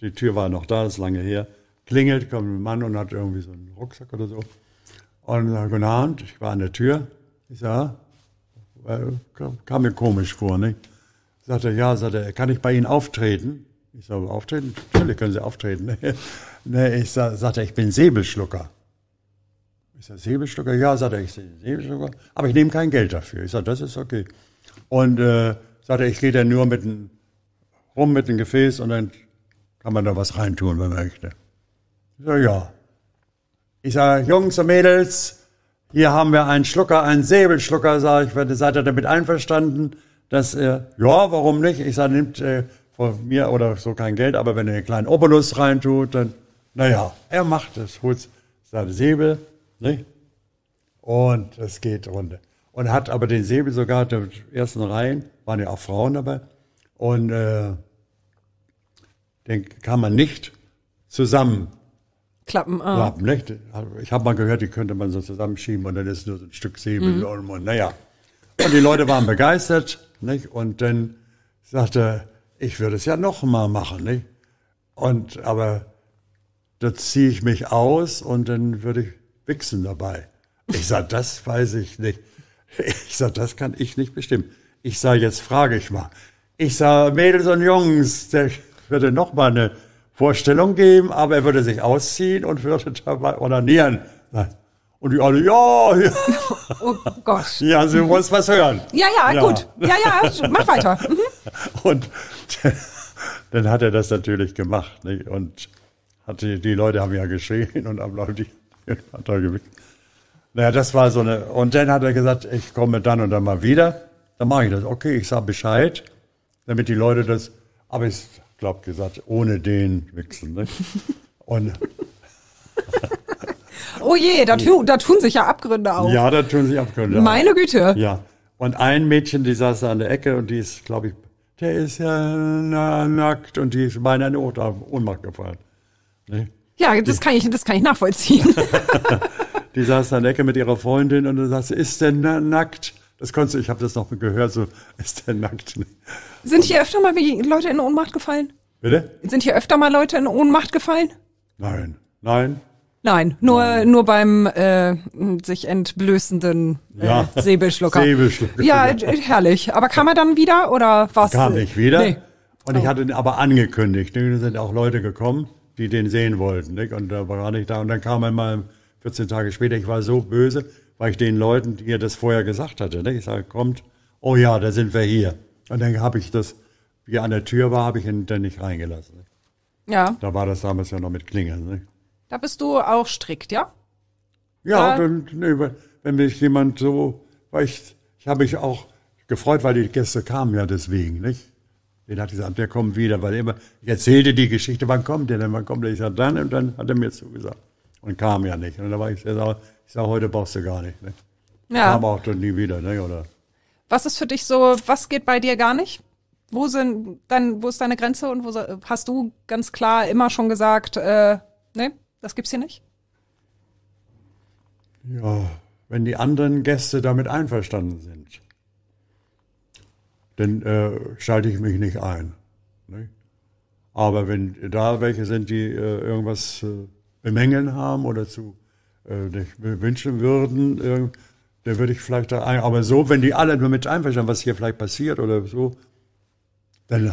die Tür war noch da, das ist lange her. Klingelt, kommt ein Mann und hat irgendwie so einen Rucksack oder so. Und dann guten Abend, ich war an der Tür. Ich sah, kam mir komisch vor, ne? nicht? Sagte, ja, sagte kann ich bei Ihnen auftreten? Ich sage, auftreten? Natürlich können Sie auftreten. nee, ich sag, sagte, ich bin Säbelschlucker. Ich sage, Säbelschlucker? Ja, sagte er, ich bin Säbelschlucker. Aber ich nehme kein Geld dafür. Ich sage, das ist okay. Und äh, sagte ich gehe dann nur mit einem, rum mit dem Gefäß und dann kann man da was reintun, wenn man möchte. Ich sage, ja. Ich sage, Jungs und Mädels, hier haben wir einen Schlucker, einen Säbelschlucker, sage ich, seid ihr damit einverstanden? Dass, äh, ja, warum nicht? Ich sage, nimmt äh, von mir oder so kein Geld, aber wenn ihr einen kleinen Obolus reintut, dann, naja, er macht es, holt seine Säbel, nicht? Ne? Und es geht runter. Und hat aber den Säbel sogar der ersten Reihen, waren ja auch Frauen dabei, und äh, den kann man nicht zusammen Klappen. Ah. Klappen, nicht? Ich habe mal gehört, die könnte man so zusammenschieben und dann ist nur so ein Stück Säbel mhm. und, und naja. Und die Leute waren begeistert, nicht? Und dann sagte, ich würde es ja noch mal machen, nicht? Und aber da ziehe ich mich aus und dann würde ich wichsen dabei. Ich sage, das weiß ich nicht. Ich sage, das kann ich nicht bestimmen. Ich sage, jetzt frage ich mal. Ich sage, Mädels und Jungs, der würde noch mal eine Vorstellung geben, aber er würde sich ausziehen und würde dabei ordinieren. Und die alle, ja, ja. Oh Gott. Ja, sie wollen was hören. Ja, ja, ja, gut. Ja, ja, mach weiter. Mhm. Und dann hat er das natürlich gemacht. Nicht? Und hat die, Leute haben ja geschrien und haben Leute hat er gewickelt. Naja, das war so eine. Und dann hat er gesagt, ich komme dann und dann mal wieder. Dann mache ich das. Okay, ich sage Bescheid, damit die Leute das. Aber es glaube gesagt, ohne den wichsen. Ne? Und oh je, da, tu, da, tun sich ja Abgründe auf. Ja, da tun sich Abgründe Meine auf. Meine Güte. Ja. Und ein Mädchen, die saß da an der Ecke und die ist, glaube ich, der ist ja nackt und die ist beinahe in Ohnmacht gefallen. Ne? Ja, das, die, kann ich, das kann ich nachvollziehen. die saß da an der Ecke mit ihrer Freundin und dann sagt, ist der nackt? Das du, ich habe das noch gehört, so ist der nackt. Sind hier öfter mal Leute in Ohnmacht gefallen? Bitte? Sind hier öfter mal Leute in Ohnmacht gefallen? Nein, nein. Nein, nur, nein. nur beim äh, sich entblößenden äh, ja. Säbelschlucker. Säbelschlucker. Ja, äh, herrlich. Aber kam er dann wieder oder was? Kam nicht wieder. Nee. Und oh. ich hatte ihn aber angekündigt. Da sind auch Leute gekommen, die den sehen wollten. Nicht? Und da war er nicht da. Und dann kam er mal 14 Tage später. Ich war so böse weil ich den Leuten, die ihr das vorher gesagt hatte, ne? ich sage, kommt, oh ja, da sind wir hier. Und dann habe ich das, wie er an der Tür war, habe ich ihn dann nicht reingelassen. Ne? Ja. Da war das damals ja noch mit Klingeln. Ne? Da bist du auch strikt, ja? Ja, dann, wenn mich jemand so, weil ich, ich habe mich auch gefreut, weil die Gäste kamen ja deswegen, nicht? Den hat gesagt, der kommt wieder, weil immer, ich erzählte die Geschichte, wann kommt der denn, wann kommt der? Ich sagte, dann, und dann hat er mir zugesagt. Und kam ja nicht. Und da war ich sehr sauer, ich sage, heute brauchst du gar nicht. Ne? Ja. Kam auch dann nie wieder, ne? Oder? Was ist für dich so, was geht bei dir gar nicht? Wo sind dann, wo ist deine Grenze und wo hast du ganz klar immer schon gesagt, äh, nee, das gibt's hier nicht? Ja, wenn die anderen Gäste damit einverstanden sind, dann äh, schalte ich mich nicht ein. Ne? Aber wenn da welche sind, die äh, irgendwas äh, bemängeln haben oder zu sich äh, wünschen würden, äh, dann würde ich vielleicht da ein, aber so, wenn die alle nur mit einverstanden, was hier vielleicht passiert oder so, dann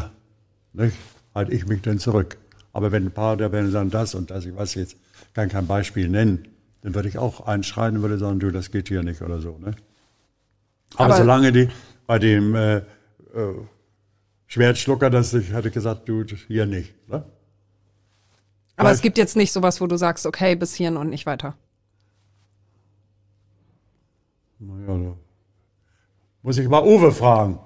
nicht, halte ich mich dann zurück. Aber wenn ein paar der werden sagen, das und das, ich weiß jetzt, kann kein Beispiel nennen, dann würde ich auch einschreiten, würde sagen, du, das geht hier nicht oder so. Ne? Aber, aber solange die bei dem äh, äh, Schwertschlucker, das ich hatte gesagt, du, hier nicht. Ne? Aber Vielleicht. es gibt jetzt nicht sowas, wo du sagst, okay, bis hierhin und nicht weiter. Naja, da muss ich mal Uwe fragen.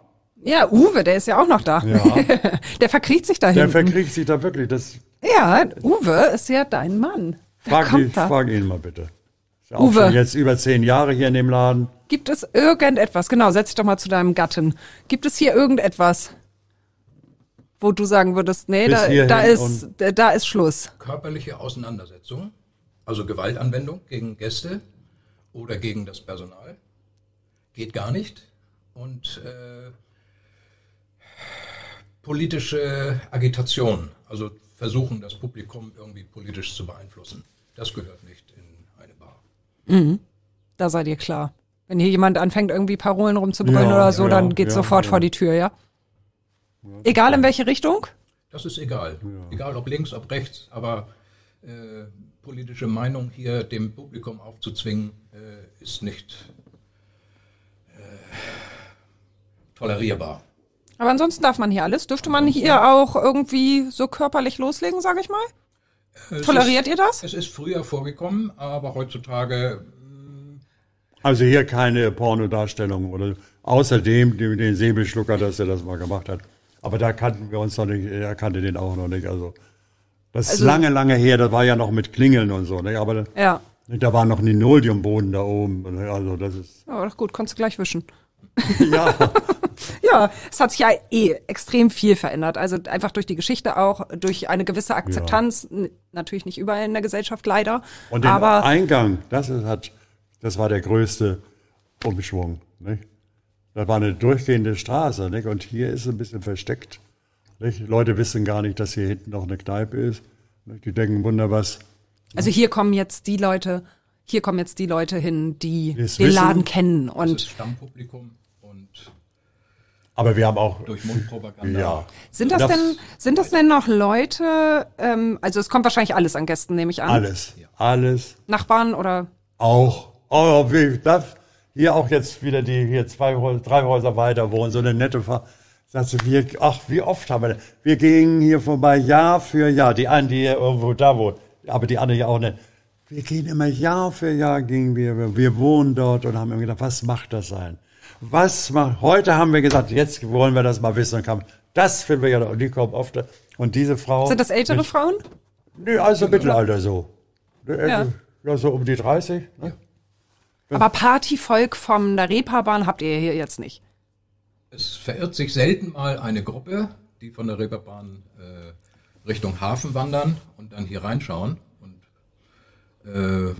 Ja, Uwe, der ist ja auch noch da. Ja. der verkriegt sich da hinten. Der verkriegt sich da wirklich. Das ja, Uwe ist ja dein Mann. frag, ihn, frag ihn mal bitte. Ist ja auch Uwe. schon jetzt über zehn Jahre hier in dem Laden. Gibt es irgendetwas? Genau, setz dich doch mal zu deinem Gatten. Gibt es hier irgendetwas, wo du sagen würdest, nee, da, da, ist, da ist Schluss? Körperliche Auseinandersetzung, also Gewaltanwendung gegen Gäste oder gegen das Personal geht gar nicht. Und äh, politische Agitation, also versuchen, das Publikum irgendwie politisch zu beeinflussen, das gehört nicht in eine Bar. Mhm. Da seid ihr klar. Wenn hier jemand anfängt, irgendwie Parolen rumzubrüllen ja, oder so, ja, dann geht ja, sofort vor die Tür, ja? Egal in welche Richtung? Das ist egal. Egal ob links, ob rechts, aber äh, politische Meinung hier dem Publikum aufzuzwingen, äh, ist nicht tolerierbar. Aber ansonsten darf man hier alles. Dürfte man hier auch irgendwie so körperlich loslegen, sage ich mal? Äh, Toleriert ist, ihr das? Es ist früher vorgekommen, aber heutzutage. Mm, also hier keine Pornodarstellung oder außerdem den Säbelschlucker, dass er das mal gemacht hat. Aber da kannten wir uns noch nicht, er kannte den auch noch nicht. Also das also, ist lange, lange her. Das war ja noch mit Klingeln und so. Ne? Aber ja. da war noch ein Linoldeumboden da oben. Ne? Also das ist. Ja, oh, gut, konntest du gleich wischen. Ja. ja, es hat sich ja eh extrem viel verändert. Also einfach durch die Geschichte auch, durch eine gewisse Akzeptanz, ja. natürlich nicht überall in der Gesellschaft leider. Und den aber Eingang, das, ist, hat, das war der größte Umschwung. Nicht? Das war eine durchgehende Straße nicht? und hier ist es ein bisschen versteckt. Nicht? Leute wissen gar nicht, dass hier hinten noch eine Kneipe ist. Nicht? Die denken, wunder was. Also hier kommen jetzt die Leute, hier kommen jetzt die Leute hin, die das den wissen, Laden kennen und das Stammpublikum. Aber wir haben auch durch Mundpropaganda. Ja. Sind das, das, denn sind das denn noch Leute? Ähm, also es kommt wahrscheinlich alles an Gästen, nehme ich an. Alles, alles. Nachbarn oder auch. Oh, oh wie, das, hier auch jetzt wieder die hier zwei drei Häuser weiter wohnen so eine nette Frau. Sagte wir, ach wie oft haben wir das? wir gingen hier vorbei Jahr für Jahr die einen die hier irgendwo da wohnt, aber die anderen ja auch nicht. Wir gehen immer Jahr für Jahr gingen wir wir wohnen dort und haben immer gedacht, was macht das sein? was macht, heute haben wir gesagt, jetzt wollen wir das mal wissen. Und haben, das finden wir ja, und die kommen oft. Und diese Frau. Sind das ältere mit, Frauen? Nee, also Mittelalter so. Ja. ja. So um die 30. Ne? Ja. Aber Partyvolk von der Reeperbahn habt ihr hier jetzt nicht. Es verirrt sich selten mal eine Gruppe, die von der Reeperbahn äh, Richtung Hafen wandern und dann hier reinschauen. Und äh,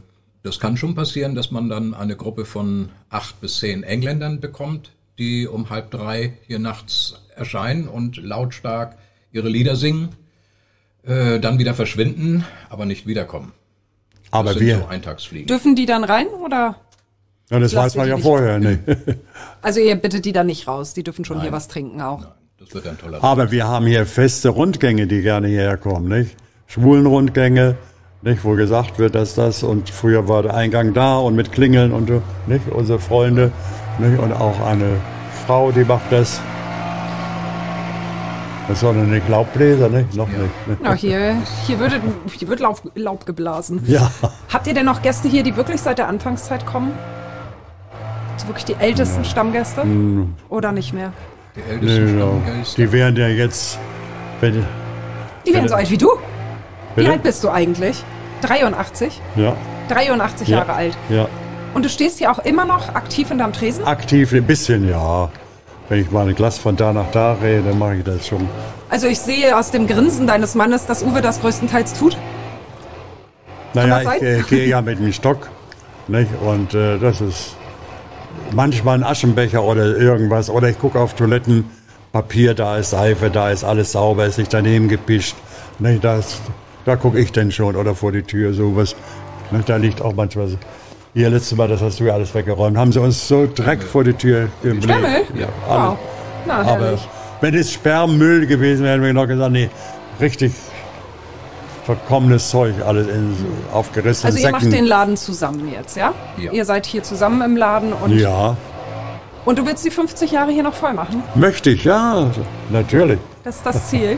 das kann schon passieren, dass man dann eine Gruppe von acht bis zehn Engländern bekommt, die um halb drei hier nachts erscheinen und lautstark ihre Lieder singen, äh, dann wieder verschwinden, aber nicht wiederkommen. Aber das wir so dürfen die dann rein oder? Ja, das weiß man ja vorher nicht. Nee. Also ihr bittet die dann nicht raus, die dürfen schon Nein. hier was trinken auch. Nein, das wird dann toller. Aber wir haben hier feste Rundgänge, die gerne hierher kommen, nicht? Schwulenrundgänge. Rundgänge nicht, wo gesagt wird, dass das und früher war der Eingang da und mit Klingeln und nicht, unsere Freunde nicht, und auch eine Frau, die macht das. Das war noch nicht Laubbläser, ne? Noch ja. nicht. Na, hier, hier, wird, hier wird Laub, Laub geblasen. Ja. Habt ihr denn noch Gäste hier, die wirklich seit der Anfangszeit kommen? Also wirklich die ältesten ja. Stammgäste? Hm. Oder nicht mehr? Die ältesten nee, Stammgäste. Die wären ja jetzt. Wenn, die wären so alt wie du? Bitte? Wie alt bist du eigentlich? 83? Ja. 83 ja. Jahre alt. Ja. Und du stehst hier auch immer noch aktiv in deinem Tresen? Aktiv, ein bisschen, ja. Wenn ich mal ein Glas von da nach da rede, dann mache ich das schon. Also ich sehe aus dem Grinsen deines Mannes, dass Uwe das größtenteils tut. Naja, ich äh, gehe ja mit dem Stock. Nicht? Und äh, das ist manchmal ein Aschenbecher oder irgendwas. Oder ich gucke auf Toilettenpapier, da ist Seife, da ist alles sauber, ist nicht daneben gepischt. Nicht? Da da gucke ich denn schon oder vor die Tür sowas. Und ne, da liegt auch manchmal so. Hier, letztes Mal, das hast du ja alles weggeräumt. Haben sie uns so Dreck vor die Tür geblieben. Sperrmüll? Ja. Wow. Aber wenn es Sperrmüll gewesen wäre, hätten wir noch gesagt, nee, richtig verkommenes Zeug, alles in aufgerissenen Also ihr Säcken. macht den Laden zusammen jetzt, ja? ja? Ihr seid hier zusammen im Laden und... Ja. Und du willst die 50 Jahre hier noch voll machen? Möchte ich, ja, natürlich. Das ist das Ziel.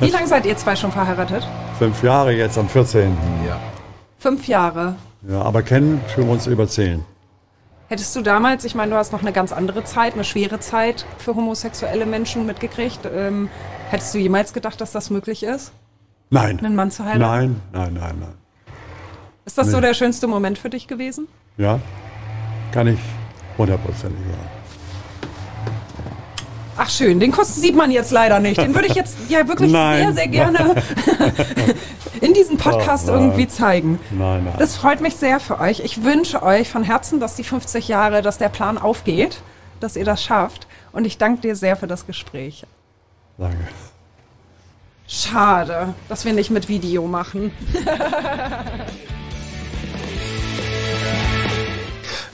Wie lange seid ihr zwei schon verheiratet? Fünf Jahre jetzt am 14. Ja. Fünf Jahre. Ja, aber kennen für uns über zehn. Hättest du damals, ich meine, du hast noch eine ganz andere Zeit, eine schwere Zeit für homosexuelle Menschen mitgekriegt. Ähm, hättest du jemals gedacht, dass das möglich ist? Nein. Einen Mann zu heiraten? Nein, nein, nein, nein. Ist das nee. so der schönste Moment für dich gewesen? Ja, kann ich hundertprozentig sagen. Ach schön, den Kosten sieht man jetzt leider nicht. Den würde ich jetzt ja wirklich nein, sehr, sehr gerne in diesem Podcast oh, irgendwie zeigen. Nein, nein. Das freut mich sehr für euch. Ich wünsche euch von Herzen, dass die 50 Jahre, dass der Plan aufgeht, dass ihr das schafft. Und ich danke dir sehr für das Gespräch. Danke. Schade, dass wir nicht mit Video machen.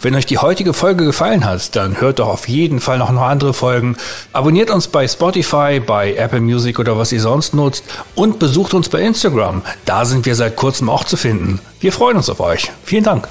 Wenn euch die heutige Folge gefallen hat, dann hört doch auf jeden Fall noch, andere Folgen. Abonniert uns bei Spotify, bei Apple Music oder was ihr sonst nutzt und besucht uns bei Instagram. Da sind wir seit kurzem auch zu finden. Wir freuen uns auf euch. Vielen Dank.